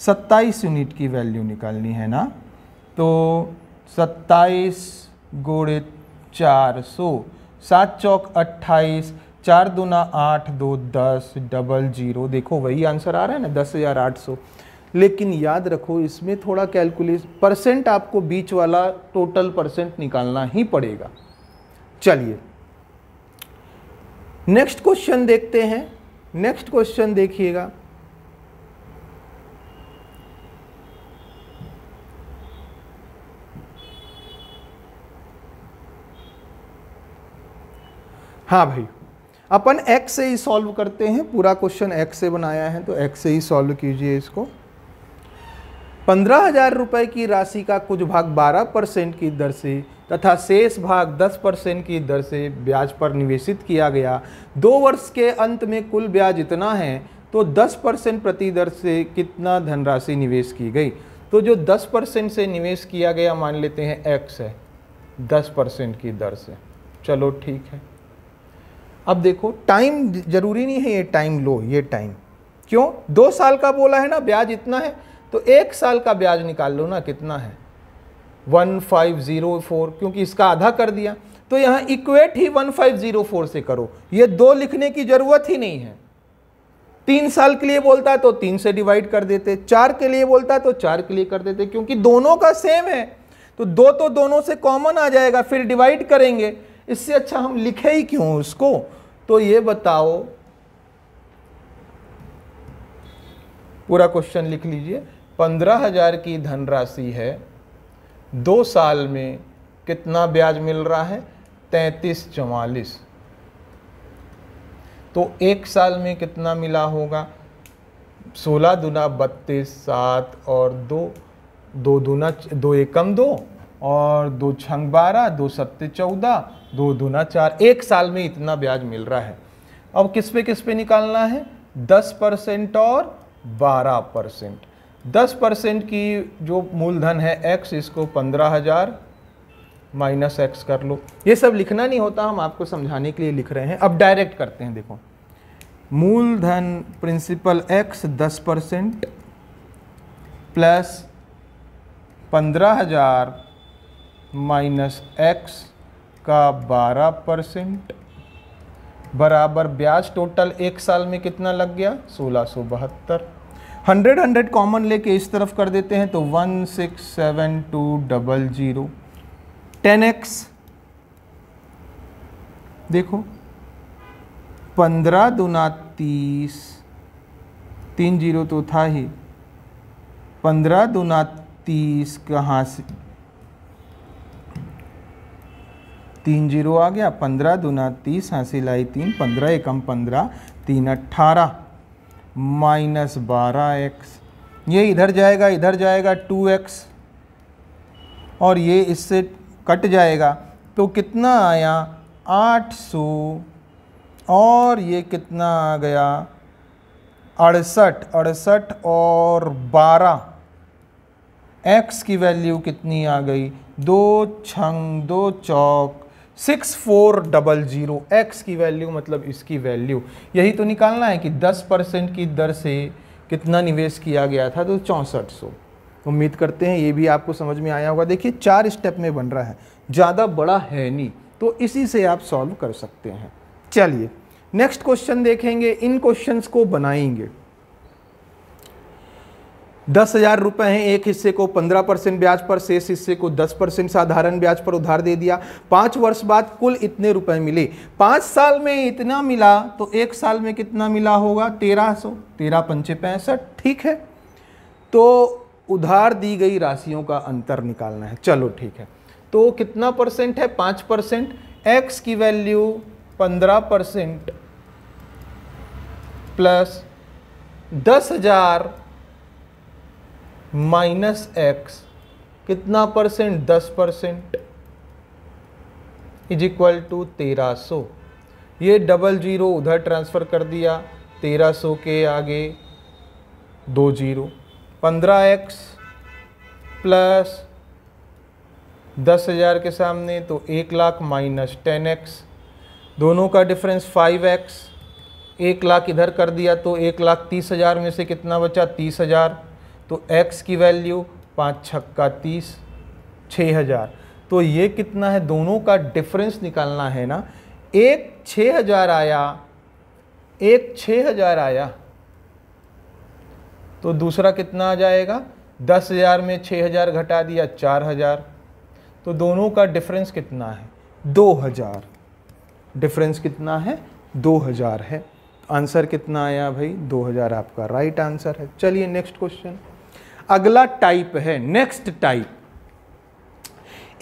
सत्ताईस यूनिट की वैल्यू निकालनी है ना तो सत्ताईस गोड़े चार सौ सात चौक अट्ठाईस चार दूना आठ दो दस डबल जीरो देखो वही आंसर आ रहा है ना दस हज़ार आठ सौ लेकिन याद रखो इसमें थोड़ा कैलकुलेस परसेंट आपको बीच वाला टोटल परसेंट निकालना ही पड़ेगा चलिए नेक्स्ट क्वेश्चन देखते हैं नेक्स्ट क्वेश्चन देखिएगा हाँ भाई अपन x से ही सॉल्व करते हैं पूरा क्वेश्चन x से बनाया है तो x से ही सॉल्व कीजिए इसको पंद्रह हजार रुपये की राशि का कुछ भाग बारह परसेंट की दर से तथा शेष भाग दस परसेंट की दर से ब्याज पर निवेशित किया गया दो वर्ष के अंत में कुल ब्याज इतना है तो दस परसेंट प्रति दर से कितना धनराशि निवेश की गई तो जो दस परसेंट से निवेश किया गया मान लेते हैं एक्स है दस परसेंट की दर से चलो ठीक है अब देखो टाइम जरूरी नहीं है ये टाइम लो ये टाइम क्यों दो साल का बोला है ना ब्याज इतना है तो एक साल का ब्याज निकाल लो ना कितना है वन फाइव ज़ीरो फोर क्योंकि इसका आधा कर दिया तो यहाँ इक्वेट ही वन फाइव ज़ीरो फोर से करो ये दो लिखने की ज़रूरत ही नहीं है तीन साल के लिए बोलता है तो तीन से डिवाइड कर देते चार के लिए बोलता है तो चार के लिए कर देते क्योंकि दोनों का सेम है तो दो तो दोनों से कॉमन आ जाएगा फिर डिवाइड करेंगे इससे अच्छा हम लिखे ही क्यों उसको तो ये बताओ पूरा क्वेश्चन लिख लीजिए पंद्रह हज़ार की धनराशि है दो साल में कितना ब्याज मिल रहा है तैंतीस चवालीस तो एक साल में कितना मिला होगा सोलह दुना बत्तीस सात और दो दो दुना दो एकम दो और दो छंग बारह दो सत्य चौदह दो दुना चार एक साल में इतना ब्याज मिल रहा है अब किस पे किस पे निकालना है दस परसेंट और बारह परसेंट 10 परसेंट की जो मूलधन है एक्स इसको पंद्रह हज़ार माइनस एक्स कर लो ये सब लिखना नहीं होता हम आपको समझाने के लिए लिख रहे हैं अब डायरेक्ट करते हैं देखो मूलधन प्रिंसिपल एक्स दस परसेंट प्लस पंद्रह हज़ार माइनस एक्स का बारह परसेंट बराबर ब्याज टोटल एक साल में कितना लग गया सोलह सौ बहत्तर हंड्रेड हंड्रेड कॉमन लेके इस तरफ कर देते हैं तो one six seven two double zero ten x देखो पंद्रह दुना तीस तीन जीरो तो था ही पंद्रह दुना तीस कहाँ से तीन जीरो आ गया पंद्रह दुना तीस हाँ आई तीन पंद्रह एकम पंद्रह तीन अट्ठारह माइनस बारह एक्स ये इधर जाएगा इधर जाएगा टू एक्स और ये इससे कट जाएगा तो कितना आया आठ सौ और ये कितना आ गया अड़सठ अड़सठ और बारह एक्स की वैल्यू कितनी आ गई दो छंग दो चौक six four double zero x की वैल्यू मतलब इसकी वैल्यू यही तो निकालना है कि दस परसेंट की दर से कितना निवेश किया गया था तो चौंसठ सौ उम्मीद करते हैं ये भी आपको समझ में आया होगा देखिए चार स्टेप में बन रहा है ज़्यादा बड़ा है नहीं तो इसी से आप सॉल्व कर सकते हैं चलिए नेक्स्ट क्वेश्चन देखेंगे इन क्वेश्चन को बनाएंगे दस हज़ार रुपये हैं एक हिस्से को पंद्रह परसेंट ब्याज पर शेष हिस्से को दस परसेंट साधारण ब्याज पर उधार दे दिया पाँच वर्ष बाद कुल इतने रुपए मिले पाँच साल में इतना मिला तो एक साल में कितना मिला होगा तेरह सौ तेरह पंचे पैंसठ ठीक है तो उधार दी गई राशियों का अंतर निकालना है चलो ठीक है तो कितना परसेंट है पाँच परसेंट एक्स की वैल्यू पंद्रह परसेंट प्लस दस हज़ार माइनस एक्स कितना परसेंट दस परसेंट इज इक्वल टू तेरह सौ ये डबल जीरो उधर ट्रांसफ़र कर दिया तेरह सौ के आगे दो जीरो पंद्रह एक्स प्लस दस हज़ार के सामने तो एक लाख माइनस टेन एक्स दोनों का डिफरेंस फाइव एक्स एक लाख इधर कर दिया तो एक लाख तीस हज़ार में से कितना बचा तीस हज़ार तो x की वैल्यू पाँच छक्का तीस छः हज़ार तो ये कितना है दोनों का डिफरेंस निकालना है ना एक छः हज़ार आया एक छः हज़ार आया तो दूसरा कितना आ जाएगा दस हज़ार में छः हज़ार घटा दिया चार हज़ार तो दोनों का डिफरेंस कितना है दो हज़ार डिफरेंस कितना है दो हज़ार है आंसर कितना आया भाई दो हज़ार आपका राइट आंसर है चलिए नेक्स्ट क्वेश्चन अगला टाइप है नेक्स्ट टाइप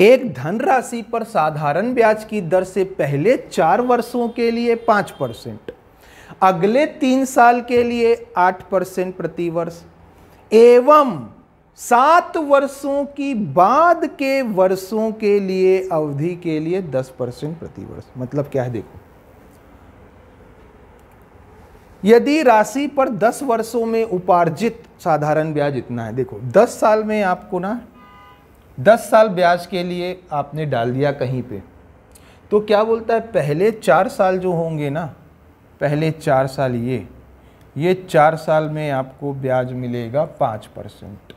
एक धनराशि पर साधारण ब्याज की दर से पहले चार वर्षों के लिए पांच परसेंट अगले तीन साल के लिए आठ परसेंट प्रतिवर्ष एवं सात वर्षों की बाद के वर्षों के लिए अवधि के लिए दस परसेंट प्रतिवर्ष मतलब क्या है देखो यदि राशि पर 10 वर्षों में उपार्जित साधारण ब्याज इतना है देखो 10 साल में आपको ना 10 साल ब्याज के लिए आपने डाल दिया कहीं पे तो क्या बोलता है पहले चार साल जो होंगे ना पहले चार साल ये ये चार साल में आपको ब्याज मिलेगा पाँच परसेंट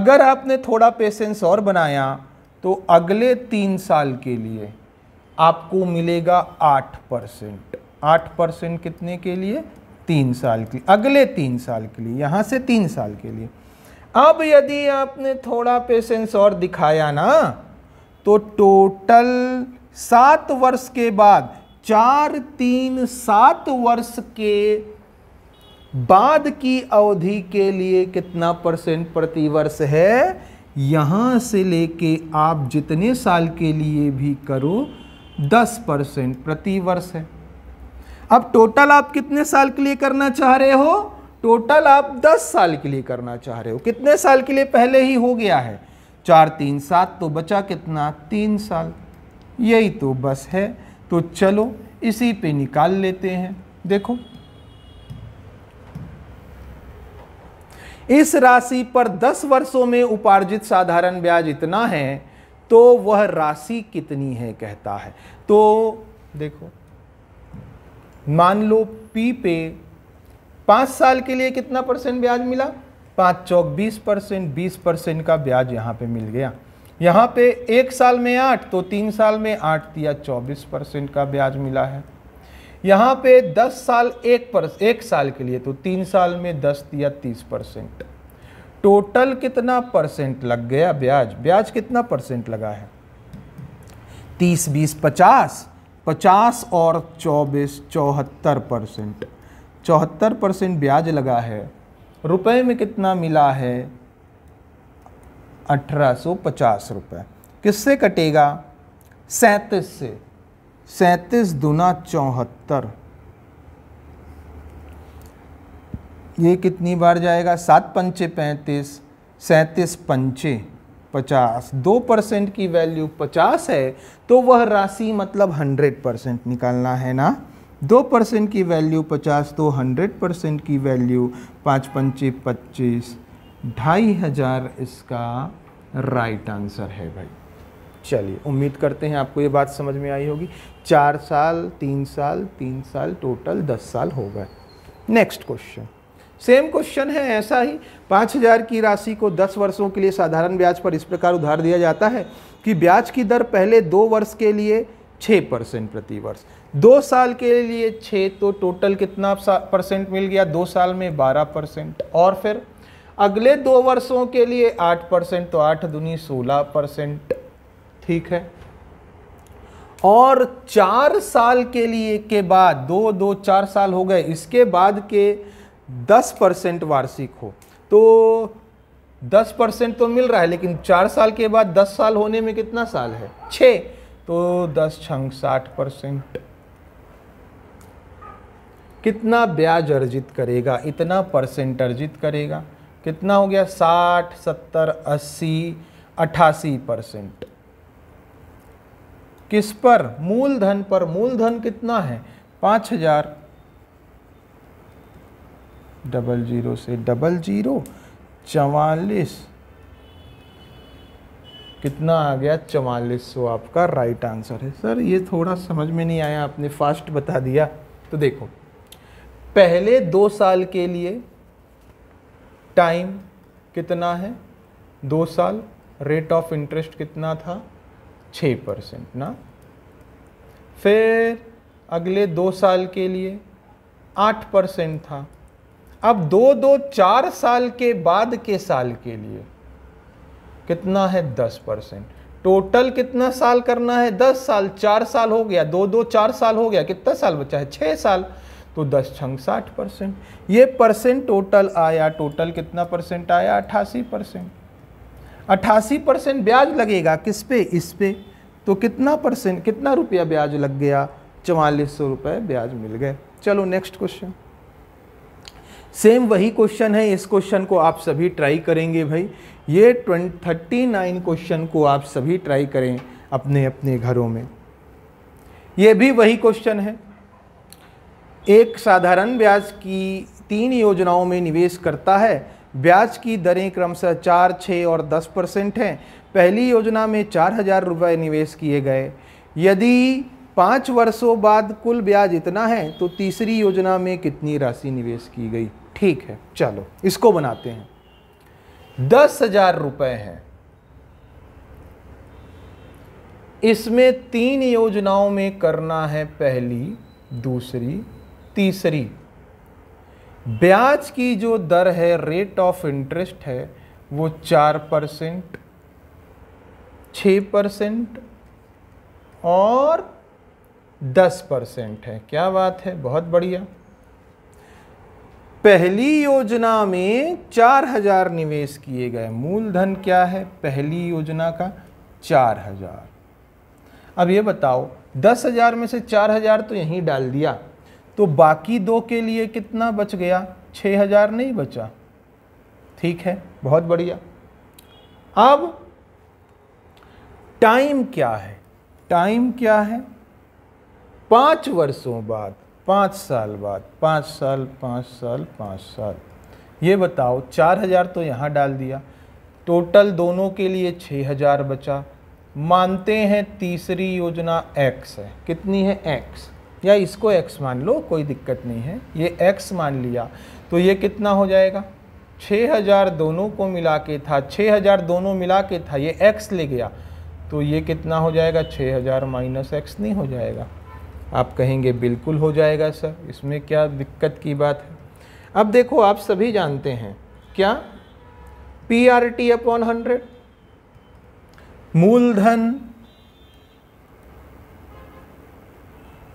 अगर आपने थोड़ा पेशेंस और बनाया तो अगले तीन साल के लिए आपको मिलेगा आठ परसेंट आठ परसेंट कितने के लिए तीन साल के लिए अगले तीन साल के लिए यहाँ से तीन साल के लिए अब यदि आपने थोड़ा पेशेंस और दिखाया ना तो टोटल सात वर्ष के बाद चार तीन सात वर्ष के बाद की अवधि के लिए कितना परसेंट प्रति वर्ष है यहाँ से लेके आप जितने साल के लिए भी करो दस परसेंट प्रति वर्ष है अब टोटल आप कितने साल के लिए करना चाह रहे हो टोटल आप 10 साल के लिए करना चाह रहे हो कितने साल के लिए पहले ही हो गया है चार तीन सात तो बचा कितना तीन साल यही तो बस है तो चलो इसी पे निकाल लेते हैं देखो इस राशि पर 10 वर्षों में उपार्जित साधारण ब्याज इतना है तो वह राशि कितनी है कहता है तो देखो मान लो पी पे पाँच साल के लिए कितना परसेंट ब्याज मिला पाँच चौक बीस परसेंट बीस परसेंट का ब्याज यहाँ पे मिल गया यहाँ पे एक साल में आठ तो तीन साल में आठ दिया चौबीस परसेंट का ब्याज मिला है यहाँ पे दस साल एक पर एक साल के लिए तो तीन साल में दस दिया तीस परसेंट टोटल कितना परसेंट लग गया ब्याज ब्याज कितना परसेंट लगा है तीस बीस पचास पचास और चौबीस चौहत्तर परसेंट चौहत्तर परसेंट ब्याज लगा है रुपए में कितना मिला है अठारह सौ पचास रुपये किससे कटेगा सैंतीस से सैंतीस दुना चौहत्तर ये कितनी बार जाएगा सात पंचे पैंतीस सैंतीस पंचे पचास दो परसेंट की वैल्यू पचास है तो वह राशि मतलब हंड्रेड परसेंट निकालना है ना दो परसेंट की वैल्यू पचास तो हंड्रेड परसेंट की वैल्यू पाँच पंचे पच्चीस ढाई हज़ार इसका राइट आंसर है भाई चलिए उम्मीद करते हैं आपको ये बात समझ में आई होगी चार साल तीन साल तीन साल टोटल दस साल हो गए नेक्स्ट क्वेश्चन सेम क्वेश्चन है ऐसा ही पाँच हजार की राशि को दस वर्षों के लिए साधारण ब्याज पर इस प्रकार उधार दिया जाता है कि ब्याज की दर पहले दो वर्ष के लिए छः परसेंट प्रति वर्ष दो साल के लिए छः तो टोटल कितना परसेंट मिल गया दो साल में बारह परसेंट और फिर अगले दो वर्षों के लिए आठ परसेंट तो आठ दुनी सोलह परसेंट ठीक है और चार साल के लिए के बाद दो दो चार साल हो गए इसके बाद के दस परसेंट वार्षिक हो तो दस परसेंट तो मिल रहा है लेकिन चार साल के बाद दस साल होने में कितना साल है छ तो दस छंग साठ परसेंट कितना ब्याज अर्जित करेगा इतना परसेंट अर्जित करेगा कितना हो गया साठ सत्तर अस्सी अठासी परसेंट किस पर मूलधन पर मूलधन कितना है पाँच हजार डबल ज़ीरो से डबल ज़ीरो चवालीस कितना आ गया चवालीस सौ आपका राइट आंसर है सर ये थोड़ा समझ में नहीं आया आपने फास्ट बता दिया तो देखो पहले दो साल के लिए टाइम कितना है दो साल रेट ऑफ इंटरेस्ट कितना था छः परसेंट ना फिर अगले दो साल के लिए आठ परसेंट था अब दो दो चार साल के बाद के साल के लिए कितना है दस परसेंट टोटल कितना साल करना है दस साल चार साल हो गया दो दो चार साल हो गया कितना साल बचा है छः साल तो दस छंग साठ परसेंट ये परसेंट टोटल आया टोटल कितना परसेंट आया अट्ठासी परसेंट अट्ठासी परसेंट ब्याज लगेगा किस पे इस पे तो कितना परसेंट कितना रुपया ब्याज लग गया चवालीस सौ रुपये ब्याज मिल गए चलो नेक्स्ट क्वेश्चन सेम वही क्वेश्चन है इस क्वेश्चन को आप सभी ट्राई करेंगे भाई ये थर्टी नाइन क्वेश्चन को आप सभी ट्राई करें अपने अपने घरों में ये भी वही क्वेश्चन है एक साधारण ब्याज की तीन योजनाओं में निवेश करता है ब्याज की दरें क्रमशः चार छः और दस परसेंट हैं पहली योजना में चार हज़ार रुपये निवेश किए गए यदि पाँच वर्षों बाद कुल ब्याज इतना है तो तीसरी योजना में कितनी राशि निवेश की गई ठीक है चलो इसको बनाते हैं दस हजार रुपए हैं इसमें तीन योजनाओं में करना है पहली दूसरी तीसरी ब्याज की जो दर है रेट ऑफ इंटरेस्ट है वो चार परसेंट छ परसेंट और दस परसेंट है क्या बात है बहुत बढ़िया पहली योजना में चार हजार निवेश किए गए मूलधन क्या है पहली योजना का चार हजार अब ये बताओ दस हजार में से चार हजार तो यहीं डाल दिया तो बाकी दो के लिए कितना बच गया छः हजार नहीं बचा ठीक है बहुत बढ़िया अब टाइम क्या है टाइम क्या है पाँच वर्षों बाद पाँच साल बाद पाँच साल पाँच साल पाँच साल ये बताओ चार हज़ार तो यहाँ डाल दिया टोटल दोनों के लिए छः हज़ार बचा मानते हैं तीसरी योजना एक्स है कितनी है एक्स या इसको एक्स मान लो कोई दिक्कत नहीं है ये एक्स मान लिया तो ये कितना हो जाएगा छः हज़ार दोनों को मिला के था छः हज़ार दोनों मिला के था ये एक्स ले गया तो ये कितना हो जाएगा छः हजार माइनस एक्स नहीं हो जाएगा आप कहेंगे बिल्कुल हो जाएगा सर इसमें क्या दिक्कत की बात है अब देखो आप सभी जानते हैं क्या P R T upon hundred मूलधन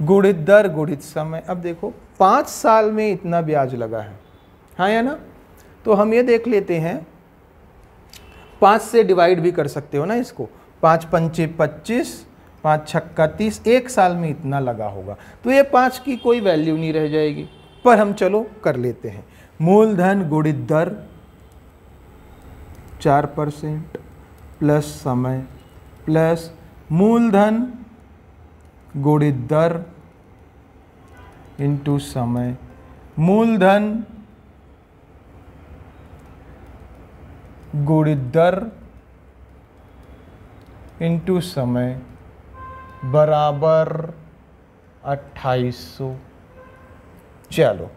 गुणित दर गुणित समय अब देखो पाँच साल में इतना ब्याज लगा है हाँ या ना तो हम ये देख लेते हैं पाँच से डिवाइड भी कर सकते हो ना इसको पाँच पंचे पच्चीस पाँच छक्का तीस एक साल में इतना लगा होगा तो ये पाँच की कोई वैल्यू नहीं रह जाएगी पर हम चलो कर लेते हैं मूलधन गुणित दर चार परसेंट प्लस समय प्लस मूलधन गुणित दर इंटू समय मूलधन गुणित दर इंटू समय बराबर अट्ठाईस सौ चलो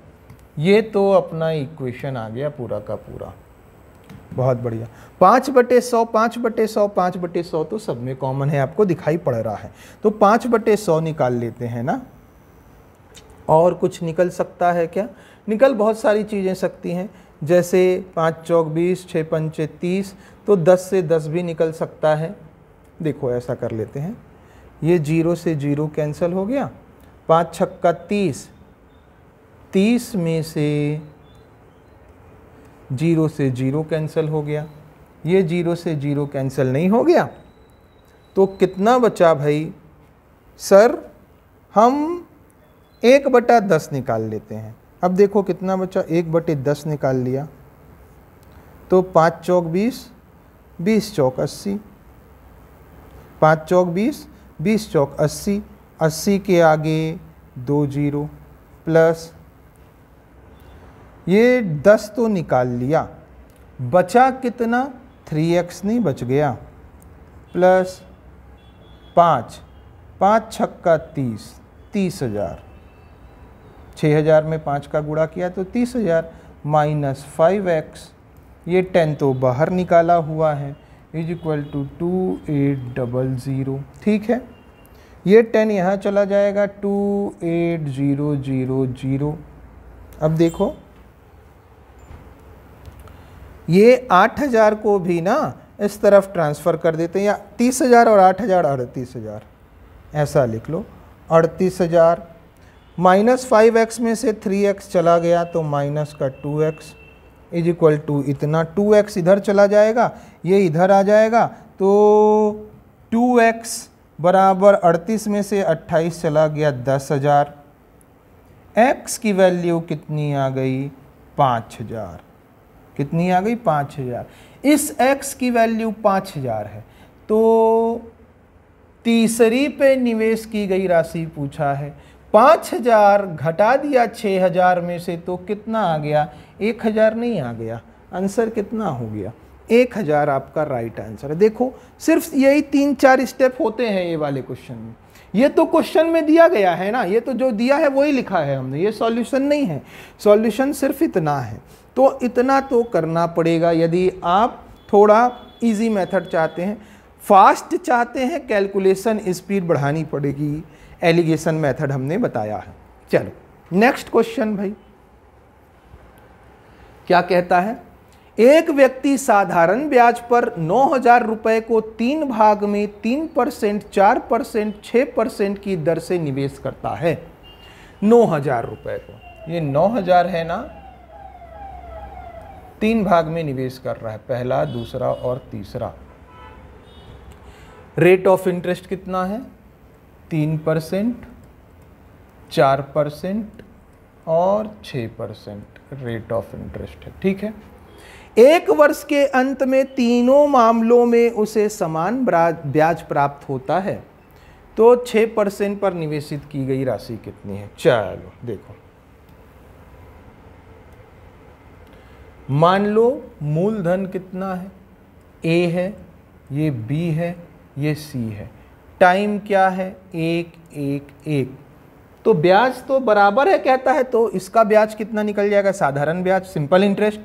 ये तो अपना इक्वेशन आ गया पूरा का पूरा बहुत बढ़िया पाँच बटे सौ पाँच बटे सौ पाँच बटे सौ तो सब में कॉमन है आपको दिखाई पड़ रहा है तो पाँच बटे सौ निकाल लेते हैं ना और कुछ निकल सकता है क्या निकल बहुत सारी चीज़ें सकती हैं जैसे पाँच चौक बीस छः पंचे तीस तो दस से दस भी निकल सकता है देखो ऐसा कर लेते हैं ये जीरो से जीरो कैंसिल हो गया पाँच छक्का तीस तीस में से जीरो से जीरो कैंसिल हो गया ये जीरो से जीरो कैंसिल नहीं हो गया तो कितना बचा भाई सर हम एक बटा दस निकाल लेते हैं अब देखो कितना बचा एक बटे दस निकाल लिया तो पाँच चौक बीस बीस चौक अस्सी पाँच चौक बीस बीस चौक अस्सी अस्सी के आगे दो जीरो प्लस ये दस तो निकाल लिया बचा कितना थ्री एक्स नहीं बच गया प्लस पाँच पाँच छक्का तीस तीस हज़ार छः हज़ार में पाँच का गुड़ा किया तो तीस हज़ार माइनस फाइव एक्स ये टेन तो बाहर निकाला हुआ है is equal to two eight double zero ठीक है ये टेन यहाँ चला जाएगा two eight zero zero zero अब देखो ये आठ हज़ार को भी ना इस तरफ ट्रांसफ़र कर देते हैं या तीस हज़ार और आठ हज़ार अड़तीस हज़ार ऐसा लिख लो अड़तीस हज़ार माइनस फाइव एक्स में से थ्री एक्स चला गया तो माइनस का two x is equal to इतना टू एक्स इधर चला जाएगा ये इधर आ जाएगा तो टू एक्स बराबर अड़तीस में से अट्ठाईस चला गया दस हज़ार एक्स की वैल्यू कितनी आ गई पाँच हज़ार कितनी आ गई पाँच हज़ार इस एक्स की वैल्यू पाँच हज़ार है तो तीसरी पे निवेश की गई राशि पूछा है पाँच हजार घटा दिया छः हजार में से तो कितना आ गया एक हजार नहीं आ गया आंसर कितना हो गया एक हजार आपका राइट आंसर है देखो सिर्फ यही तीन चार स्टेप होते हैं ये वाले क्वेश्चन में ये तो क्वेश्चन में दिया गया है ना ये तो जो दिया है वही लिखा है हमने ये सॉल्यूशन नहीं है सॉल्यूशन सिर्फ इतना है तो इतना तो करना पड़ेगा यदि आप थोड़ा इजी मेथड चाहते हैं फास्ट चाहते हैं कैलकुलेशन स्पीड बढ़ानी पड़ेगी एलिगेशन मेथड हमने बताया है चलो नेक्स्ट क्वेश्चन भाई क्या कहता है एक व्यक्ति साधारण ब्याज पर नौ हजार रुपये को तीन भाग में तीन परसेंट चार परसेंट छः परसेंट की दर से निवेश करता है नौ हजार रुपये को ये नौ हजार है ना तीन भाग में निवेश कर रहा है पहला दूसरा और तीसरा रेट ऑफ इंटरेस्ट कितना है तीन परसेंट चार परसेंट और छः परसेंट रेट ऑफ इंटरेस्ट है ठीक है एक वर्ष के अंत में तीनों मामलों में उसे समान ब्याज प्राप्त होता है तो छः परसेंट पर निवेशित की गई राशि कितनी है चलो देखो मान लो मूलधन कितना है ए है ये बी है ये सी है टाइम क्या है एक एक एक तो ब्याज तो बराबर है कहता है तो इसका ब्याज कितना निकल जाएगा साधारण ब्याज सिंपल इंटरेस्ट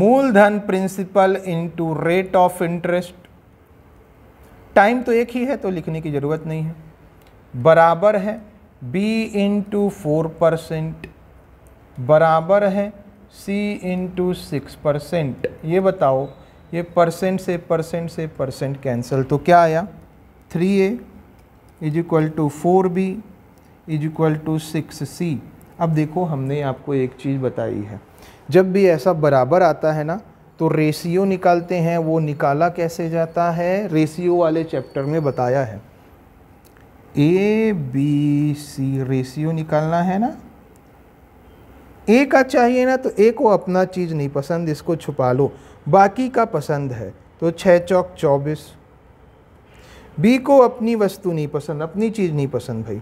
मूलधन principal into rate of interest time तो एक ही है तो लिखने की ज़रूरत नहीं है बराबर है बी इंटू फोर परसेंट बराबर है सी इंटू सिक्स परसेंट ये बताओ ये परसेंट से परसेंट से परसेंट कैंसिल तो क्या आया three A is equal to four B is equal to six C अब देखो हमने आपको एक चीज़ बताई है जब भी ऐसा बराबर आता है ना तो रेशियो निकालते हैं वो निकाला कैसे जाता है रेशियो वाले चैप्टर में बताया है ए बी सी रेशियो निकालना है ना ए का चाहिए ना तो ए को अपना चीज़ नहीं पसंद इसको छुपा लो बाकी का पसंद है तो छः चौक चौबीस बी को अपनी वस्तु नहीं पसंद अपनी चीज़ नहीं पसंद भाई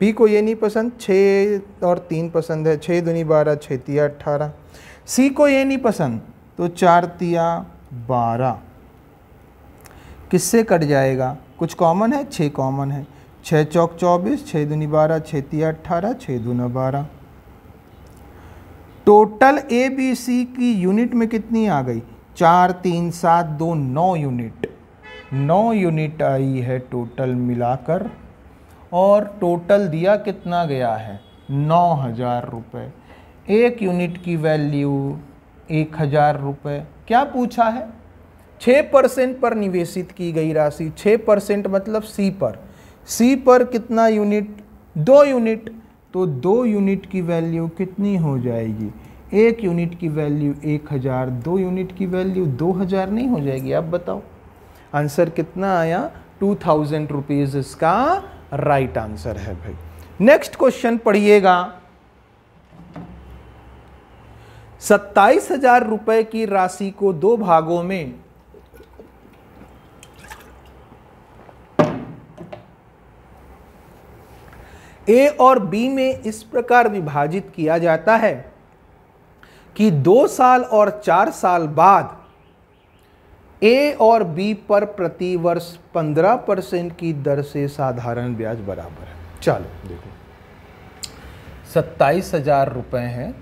बी को ये नहीं पसंद छः और तीन पसंद है छः दुनी बारह छः तिया अट्ठारह सी को ये नहीं पसंद तो चार तिया बारह किससे कट जाएगा कुछ कॉमन है छः कॉमन है छः चौक चौबीस छः दुनी बारह छः तिया अट्ठारह छः दूना बारह टोटल ए बी सी की यूनिट में कितनी आ गई चार तीन सात दो नौ यूनिट नौ यूनिट आई है टोटल मिलाकर और टोटल दिया कितना गया है नौ हज़ार रुपये एक यूनिट की वैल्यू एक हज़ार रुपये क्या पूछा है छः परसेंट पर निवेशित की गई राशि छः परसेंट मतलब सी पर सी पर कितना यूनिट दो यूनिट तो दो यूनिट की वैल्यू कितनी हो जाएगी एक यूनिट की वैल्यू एक हज़ार दो यूनिट की वैल्यू दो हज़ार नहीं हो जाएगी आप बताओ आंसर कितना आया टू थाउजेंड रुपीज़ इसका राइट आंसर है भाई नेक्स्ट क्वेश्चन पढ़िएगा सत्ताईस हजार रुपए की राशि को दो भागों में ए और बी में इस प्रकार विभाजित किया जाता है कि दो साल और चार साल बाद ए और बी पर प्रति वर्ष पंद्रह परसेंट की दर से साधारण ब्याज बराबर है चलो देखो सत्ताईस हजार रुपए हैं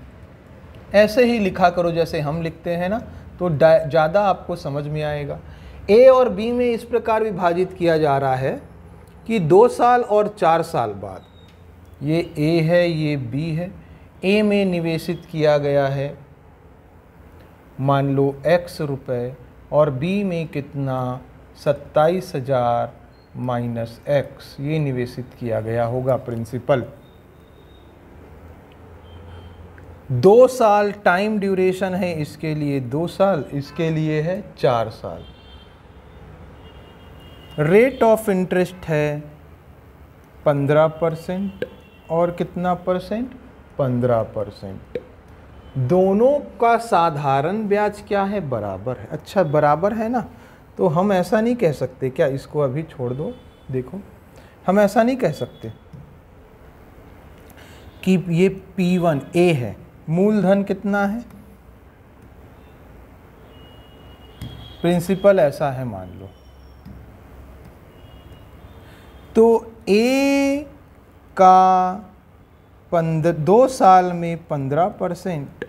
ऐसे ही लिखा करो जैसे हम लिखते हैं ना तो ज़्यादा आपको समझ में आएगा ए और बी में इस प्रकार विभाजित किया जा रहा है कि दो साल और चार साल बाद ये ए है ये बी है ए में निवेशित किया गया है मान लो एक्स रुपए और बी में कितना सत्ताईस हज़ार माइनस एक्स ये निवेशित किया गया होगा प्रिंसिपल दो साल टाइम ड्यूरेशन है इसके लिए दो साल इसके लिए है चार साल रेट ऑफ इंटरेस्ट है पंद्रह परसेंट और कितना परसेंट पंद्रह परसेंट दोनों का साधारण ब्याज क्या है बराबर है अच्छा बराबर है ना तो हम ऐसा नहीं कह सकते क्या इसको अभी छोड़ दो देखो हम ऐसा नहीं कह सकते कि ये P1 A है मूलधन कितना है प्रिंसिपल ऐसा है मान लो तो ए का पंद दो साल में पंद्रह परसेंट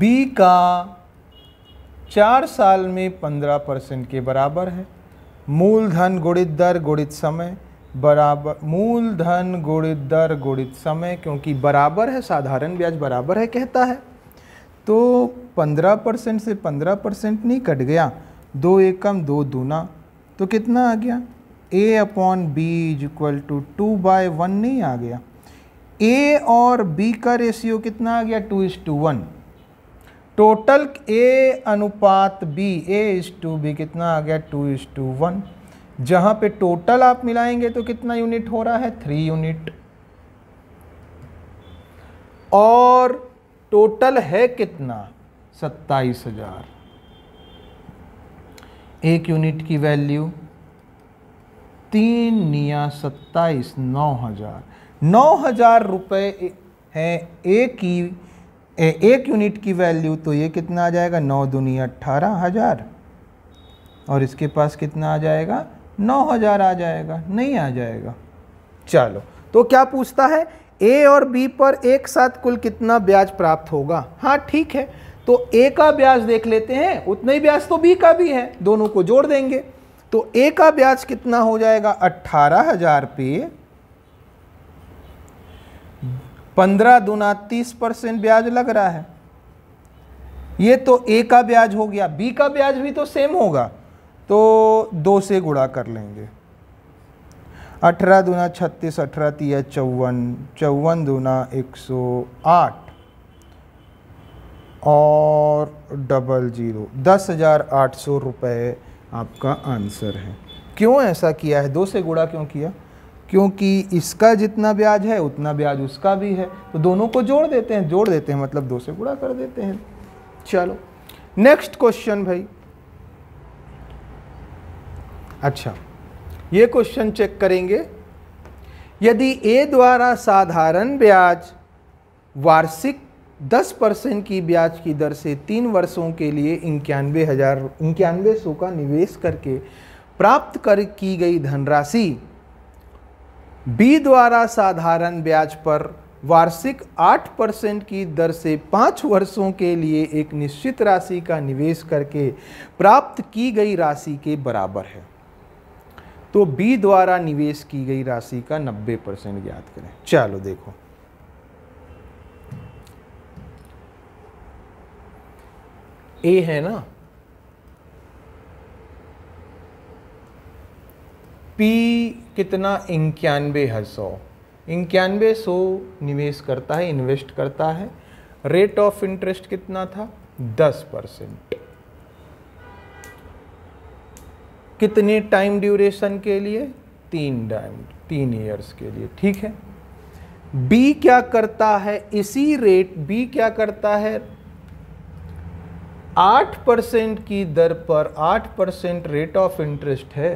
बी का चार साल में पंद्रह परसेंट के बराबर है मूलधन गुणित दर गुणित समय बराबर मूलधन गुणित दर गुणित समय क्योंकि बराबर है साधारण ब्याज बराबर है कहता है तो पंद्रह परसेंट से पंद्रह परसेंट नहीं कट गया दो एकम दो दूना तो कितना आ गया A upon B is equal to two by one नहीं आ गया ए और बी का रेशियो कितना आ गया two is to one total A अनुपात B A is to B कितना आ गया टू इज टू वन जहाँ पे टोटल आप मिलाएंगे तो कितना यूनिट हो रहा है थ्री यूनिट और टोटल है कितना सत्ताईस हजार एक यूनिट की वैल्यू तीन निया सत्ताईस नौ हज़ार नौ हज़ार रुपये है एक की एक यूनिट की वैल्यू तो ये कितना आ जाएगा नौ दुनिया अट्ठारह हज़ार और इसके पास कितना आ जाएगा नौ हज़ार आ जाएगा नहीं आ जाएगा चलो तो क्या पूछता है ए और बी पर एक साथ कुल कितना ब्याज प्राप्त होगा हाँ ठीक है तो ए का ब्याज देख लेते हैं उतना ही ब्याज तो बी का भी है दोनों को जोड़ देंगे तो ए का ब्याज कितना हो जाएगा अट्ठारह हजार पे पंद्रह दुना तीस परसेंट ब्याज लग रहा है ये तो ए का ब्याज हो गया बी का ब्याज भी तो सेम होगा तो दो से गुणा कर लेंगे अठारह दुना छत्तीस अठारह तीस चौवन चौवन दुना एक सौ आठ और डबल जीरो दस हज़ार आठ सौ रुपये आपका आंसर है क्यों ऐसा किया है दो से गुड़ा क्यों किया क्योंकि इसका जितना ब्याज है उतना ब्याज उसका भी है तो दोनों को जोड़ देते हैं जोड़ देते हैं मतलब दो से गुड़ा कर देते हैं चलो नेक्स्ट क्वेश्चन भाई अच्छा ये क्वेश्चन चेक करेंगे यदि ए द्वारा साधारण ब्याज वार्षिक 10 परसेंट की ब्याज की दर से तीन वर्षों के लिए इक्यानवे हज़ार इक्यानवे सौ का निवेश करके प्राप्त कर की गई धनराशि बी द्वारा साधारण ब्याज पर वार्षिक 8 परसेंट की दर से पाँच वर्षों के लिए एक निश्चित राशि का निवेश करके प्राप्त की गई राशि के बराबर है तो बी द्वारा निवेश की गई राशि का 90 परसेंट ज्ञात करें चलो देखो ए है ना पी कितना इक्यानवे है सौ इक्यानवे सौ निवेश करता है इन्वेस्ट करता है रेट ऑफ इंटरेस्ट कितना था दस परसेंट कितने टाइम ड्यूरेशन के लिए तीन टाइम तीन ईयर्स के लिए ठीक है बी क्या करता है इसी रेट बी क्या करता है आठ परसेंट की दर पर आठ परसेंट रेट ऑफ इंटरेस्ट है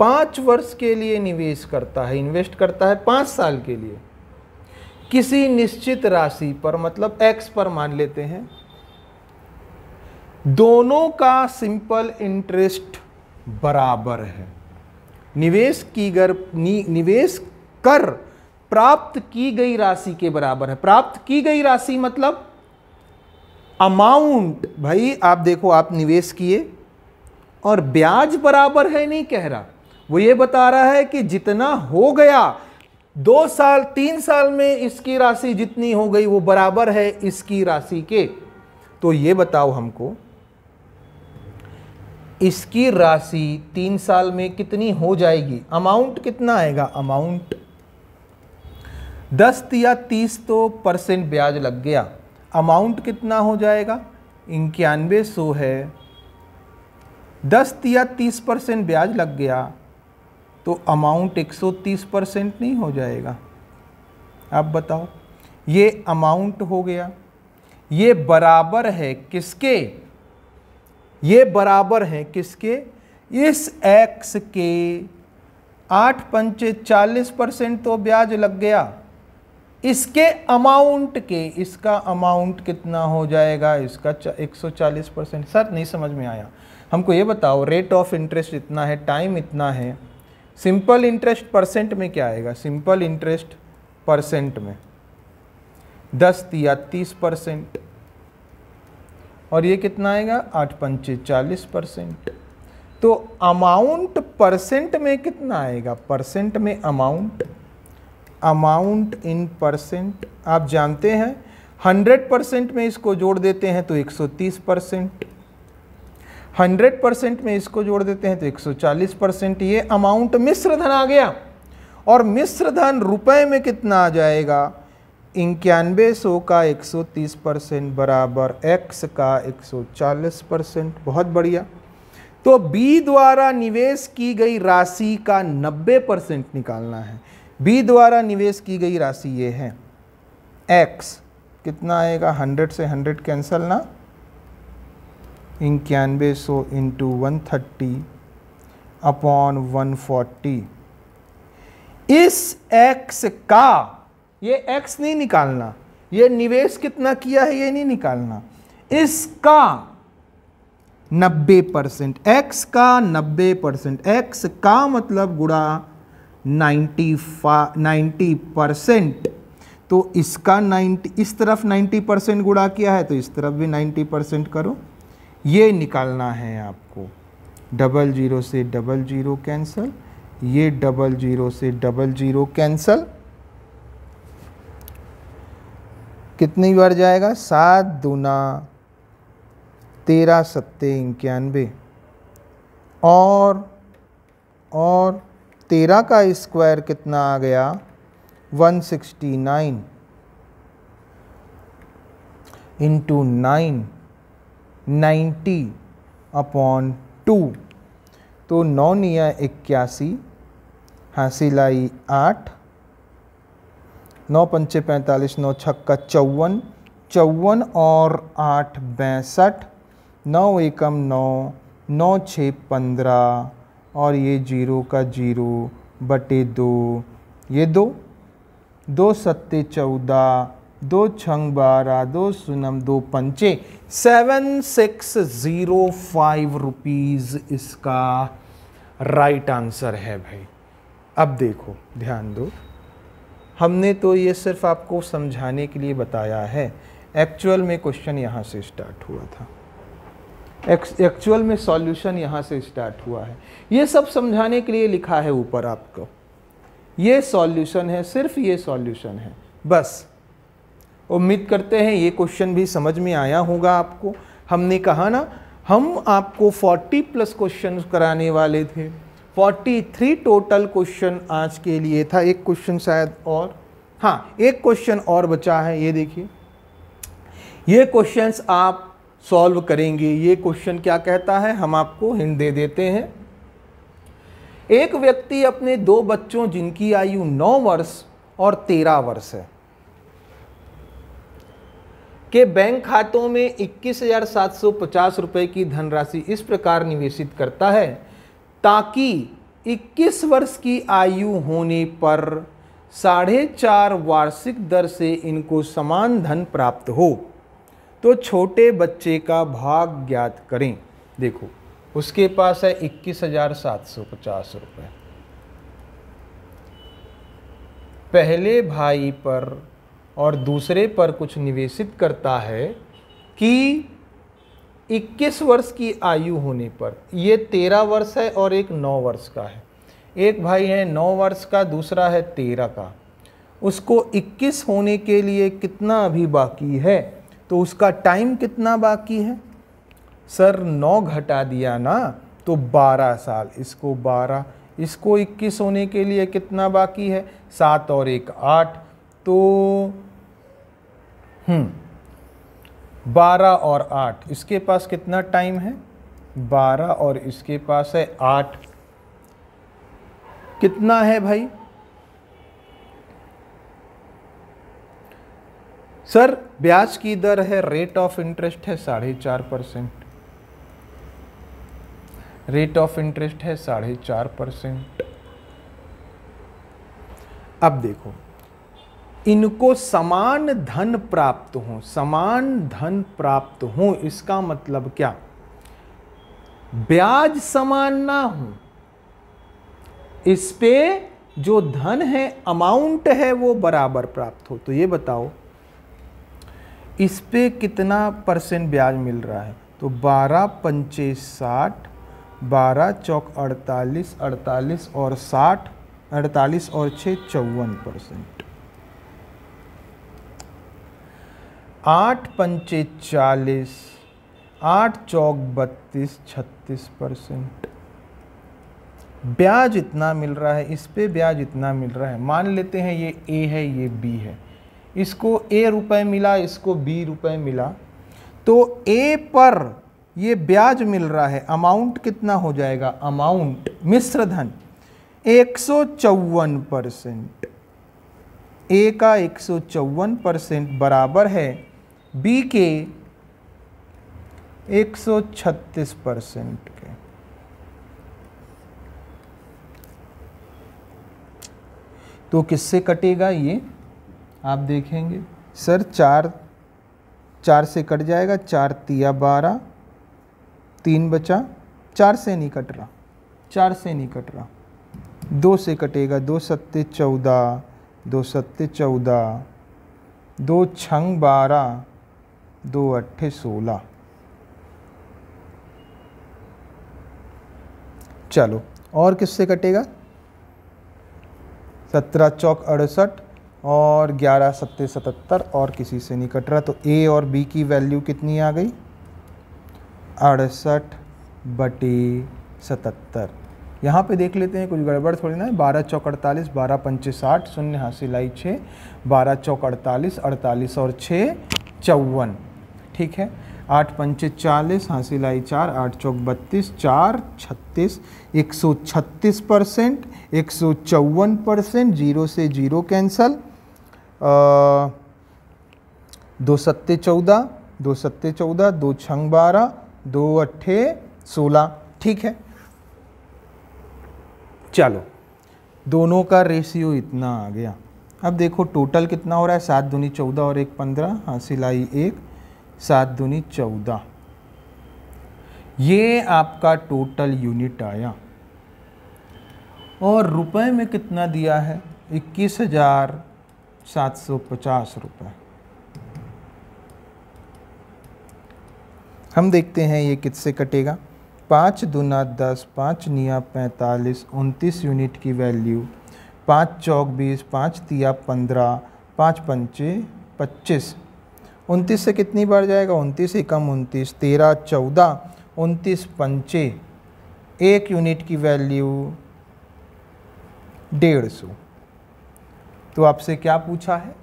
पाँच वर्ष के लिए निवेश करता है इन्वेस्ट करता है पाँच साल के लिए किसी निश्चित राशि पर मतलब एक्स पर मान लेते हैं दोनों का सिंपल इंटरेस्ट बराबर है निवेश की गर नि, निवेश कर प्राप्त की गई राशि के बराबर है प्राप्त की गई राशि मतलब अमाउंट भाई आप देखो आप निवेश किए और ब्याज बराबर है नहीं कह रहा वो ये बता रहा है कि जितना हो गया दो साल तीन साल में इसकी राशि जितनी हो गई वो बराबर है इसकी राशि के तो ये बताओ हमको इसकी राशि तीन साल में कितनी हो जाएगी अमाउंट कितना आएगा अमाउंट दस या तीस तो परसेंट ब्याज लग गया अमाउंट कितना हो जाएगा इक्यानवे सौ है दस या तीस परसेंट ब्याज लग गया तो अमाउंट एक सौ तीस परसेंट नहीं हो जाएगा आप बताओ ये अमाउंट हो गया ये बराबर है किसके ये बराबर है किसके इस एक्स के आठ पंचे चालीस परसेंट तो ब्याज लग गया इसके अमाउंट के इसका अमाउंट कितना हो जाएगा इसका 140 परसेंट सर नहीं समझ में आया हमको ये बताओ रेट ऑफ इंटरेस्ट इतना है टाइम इतना है सिंपल इंटरेस्ट परसेंट में क्या आएगा सिंपल इंटरेस्ट परसेंट में दस या तीस परसेंट और ये कितना आएगा आठ पंचे चालीस परसेंट तो अमाउंट परसेंट में कितना आएगा परसेंट में अमाउंट अमाउंट इन परसेंट आप जानते हैं 100 परसेंट में इसको जोड़ देते हैं तो 130 परसेंट हंड्रेड परसेंट में इसको जोड़ देते हैं तो 140 परसेंट ये अमाउंट मिश्र धन आ गया और मिश्र धन रुपए में कितना आ जाएगा इक्यानवे सौ का 130 परसेंट बराबर एक्स का 140 परसेंट बहुत बढ़िया तो बी द्वारा निवेश की गई राशि का 90 परसेंट निकालना है बी द्वारा निवेश की गई राशि ये है एक्स कितना आएगा हंड्रेड से हंड्रेड कैंसल ना इक्यानवे सौ into one thirty upon one forty इस एक्स का ये एक्स नहीं निकालना ये निवेश कितना किया है ये नहीं निकालना इसका 90 परसेंट एक्स का 90 परसेंट एक्स का मतलब गुड़ा नाइन्टी नाइन्टी परसेंट तो इसका 90 इस तरफ 90 परसेंट गुड़ा किया है तो इस तरफ भी 90 परसेंट करो ये निकालना है आपको डबल जीरो से डबल जीरो कैंसल ये डबल जीरो से डबल जीरो कैंसल कितनी बार जाएगा सात दूना तेरह सत्ते इक्यानवे और और तेरह का स्क्वायर कितना आ गया 169 into nine ninety upon two तो नौ निया इक्यासी हासिल आई आठ नौ पंचे पैंतालीस नौ छक्का चौवन चौवन और आठ बैंसठ नौ एकम नौ नौ छः पंद्रह और ये जीरो का जीरो बटे दो ये दो दो सत्ते चौदह दो छंग बारह दो सुनम दो पंचे seven six zero five rupees इसका राइट आंसर है भाई अब देखो ध्यान दो हमने तो ये सिर्फ आपको समझाने के लिए बताया है एक्चुअल में क्वेश्चन यहाँ से स्टार्ट हुआ था एक्चुअल में सॉल्यूशन यहाँ से स्टार्ट हुआ है ये सब समझाने के लिए लिखा है ऊपर आपको ये सॉल्यूशन है सिर्फ ये सॉल्यूशन है बस उम्मीद करते हैं ये क्वेश्चन भी समझ में आया होगा आपको हमने कहा ना हम आपको 40 प्लस क्वेश्चन कराने वाले थे 43 टोटल क्वेश्चन आज के लिए था एक क्वेश्चन शायद और हाँ एक क्वेश्चन और बचा है ये देखिए ये क्वेश्चंस आप सॉल्व करेंगे ये क्वेश्चन क्या कहता है हम आपको हिंट दे देते हैं एक व्यक्ति अपने दो बच्चों जिनकी आयु नौ वर्ष और तेरह वर्ष है के बैंक खातों में इक्कीस हजार सात सौ पचास रुपए की धनराशि इस प्रकार निवेशित करता है ताकि 21 वर्ष की आयु होने पर साढ़े चार वार्षिक दर से इनको समान धन प्राप्त हो तो छोटे बच्चे का भाग ज्ञात करें देखो उसके पास है इक्कीस हजार सात सौ पचास रुपये पहले भाई पर और दूसरे पर कुछ निवेशित करता है कि 21 वर्ष की आयु होने पर ये 13 वर्ष है और एक 9 वर्ष का है एक भाई है 9 वर्ष का दूसरा है 13 का उसको 21 होने के लिए कितना अभी बाकी है तो उसका टाइम कितना बाकी है सर नौ घटा दिया ना तो बारह साल इसको बारह इसको इक्कीस होने के लिए कितना बाकी है सात और एक आठ तो हम्म, बारह और आठ इसके पास कितना टाइम है बारह और इसके पास है आठ कितना है भाई सर ब्याज की दर है रेट ऑफ इंटरेस्ट है साढ़े चार परसेंट रेट ऑफ इंटरेस्ट है साढ़े चार परसेंट अब देखो इनको समान धन प्राप्त हो समान धन प्राप्त हो इसका मतलब क्या ब्याज समान ना हो इस पे जो धन है अमाउंट है वो बराबर प्राप्त हो तो ये बताओ इस पर कितना परसेंट ब्याज मिल रहा है तो बारह पंचे साठ बारह चौक अड़तालीस अड़तालीस और साठ अड़तालीस और छः चौवन परसेंट आठ पंचे चालीस आठ चौक बत्तीस छत्तीस परसेंट ब्याज इतना मिल रहा है इस पे ब्याज इतना मिल रहा है मान लेते हैं ये ए है ये बी है इसको ए रुपए मिला इसको बी रुपए मिला तो ए पर ये ब्याज मिल रहा है अमाउंट कितना हो जाएगा अमाउंट मिश्र धन एक परसेंट ए का एक परसेंट बराबर है बी के 136 परसेंट के तो किससे कटेगा ये आप देखेंगे सर चार चार से कट जाएगा चार तिया बारह तीन बचा चार से नहीं कट रहा चार से नहीं कट रहा दो से कटेगा दो सत्ते चौदह दो सत्ते चौदह दो छंग बारह दो अट्ठे सोलह चलो और किससे कटेगा सत्रह चौक अड़सठ और ग्यारह सत्ते सतहत्तर और किसी से नहीं कट रहा तो ए और बी की वैल्यू कितनी आ गई अड़सठ बटे सतहत्तर यहाँ पे देख लेते हैं कुछ गड़बड़ थोड़ी ना बारह चौक अड़तालीस बारह पंचे साठ शून्य हासिल आई छः बारह चौक अड़तालीस अड़तालीस और छः चौवन ठीक है आठ पंचे चालीस हासिल आई चार आठ चौक बत्तीस चार छत्तीस एक सौ छत्तीस परसेंट एक सौ चौवन परसेंट जीरो से जीरो कैंसल दो सत्ते चौदह दो सत्ते चौदह दो छंग बारह दो अट्ठे सोलह ठीक है चलो दोनों का रेशियो इतना आ गया अब देखो टोटल कितना हो रहा है सात दूनी चौदह और एक पंद्रह हाँ सिलाई एक सात दूनी चौदह ये आपका टोटल यूनिट आया और रुपए में कितना दिया है इक्कीस हज़ार सात सौ पचास रुपये हम देखते हैं ये किससे कटेगा पाँच दुना दस पाँच निया पैंतालीस उनतीस यूनिट की वैल्यू पाँच चौक बीस पाँच तिया पंद्रह पाँच पंचे पच्चीस उनतीस से कितनी बार जाएगा उनतीस एकम उनतीस तेरह चौदह उनतीस पंचे एक यूनिट की वैल्यू डेढ़ सौ तो आपसे क्या पूछा है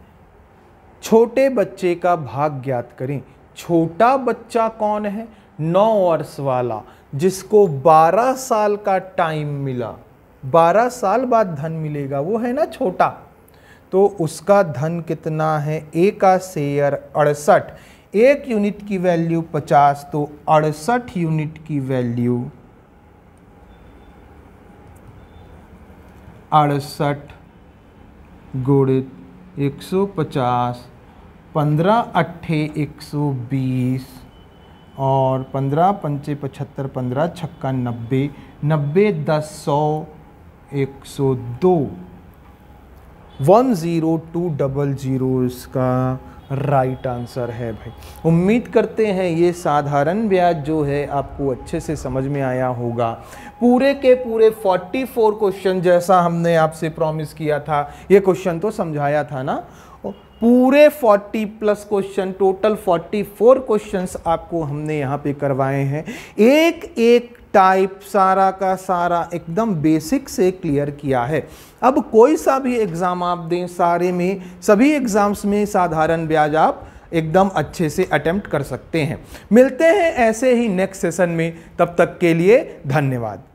छोटे बच्चे का भाग ज्ञात करें छोटा बच्चा कौन है नौ वर्ष वाला जिसको बारह साल का टाइम मिला बारह साल बाद धन मिलेगा वो है ना छोटा तो उसका धन कितना है ए का शेयर अड़सठ एक यूनिट की वैल्यू पचास तो अड़सठ यूनिट की वैल्यू अड़सठ गुणित एक सौ पचास पंद्रह अट्ठे एक सौ बीस और पंद्रह पंचे पचहत्तर पंद्रह छक्का नब्बे नब्बे दस सौ एक सौ दो one zero two double zero इसका राइट आंसर है भाई उम्मीद करते हैं ये साधारण ब्याज जो है आपको अच्छे से समझ में आया होगा पूरे के पूरे 44 क्वेश्चन जैसा हमने आपसे प्रॉमिस किया था ये क्वेश्चन तो समझाया था ना पूरे 40 प्लस क्वेश्चन टोटल 44 क्वेश्चंस आपको हमने यहाँ पे करवाए हैं एक एक टाइप सारा का सारा एकदम बेसिक से क्लियर किया है अब कोई सा भी एग्ज़ाम आप दें सारे में सभी एग्ज़ाम्स में साधारण ब्याज आप एकदम अच्छे से अटैम्प्ट कर सकते हैं मिलते हैं ऐसे ही नेक्स्ट सेशन में तब तक के लिए धन्यवाद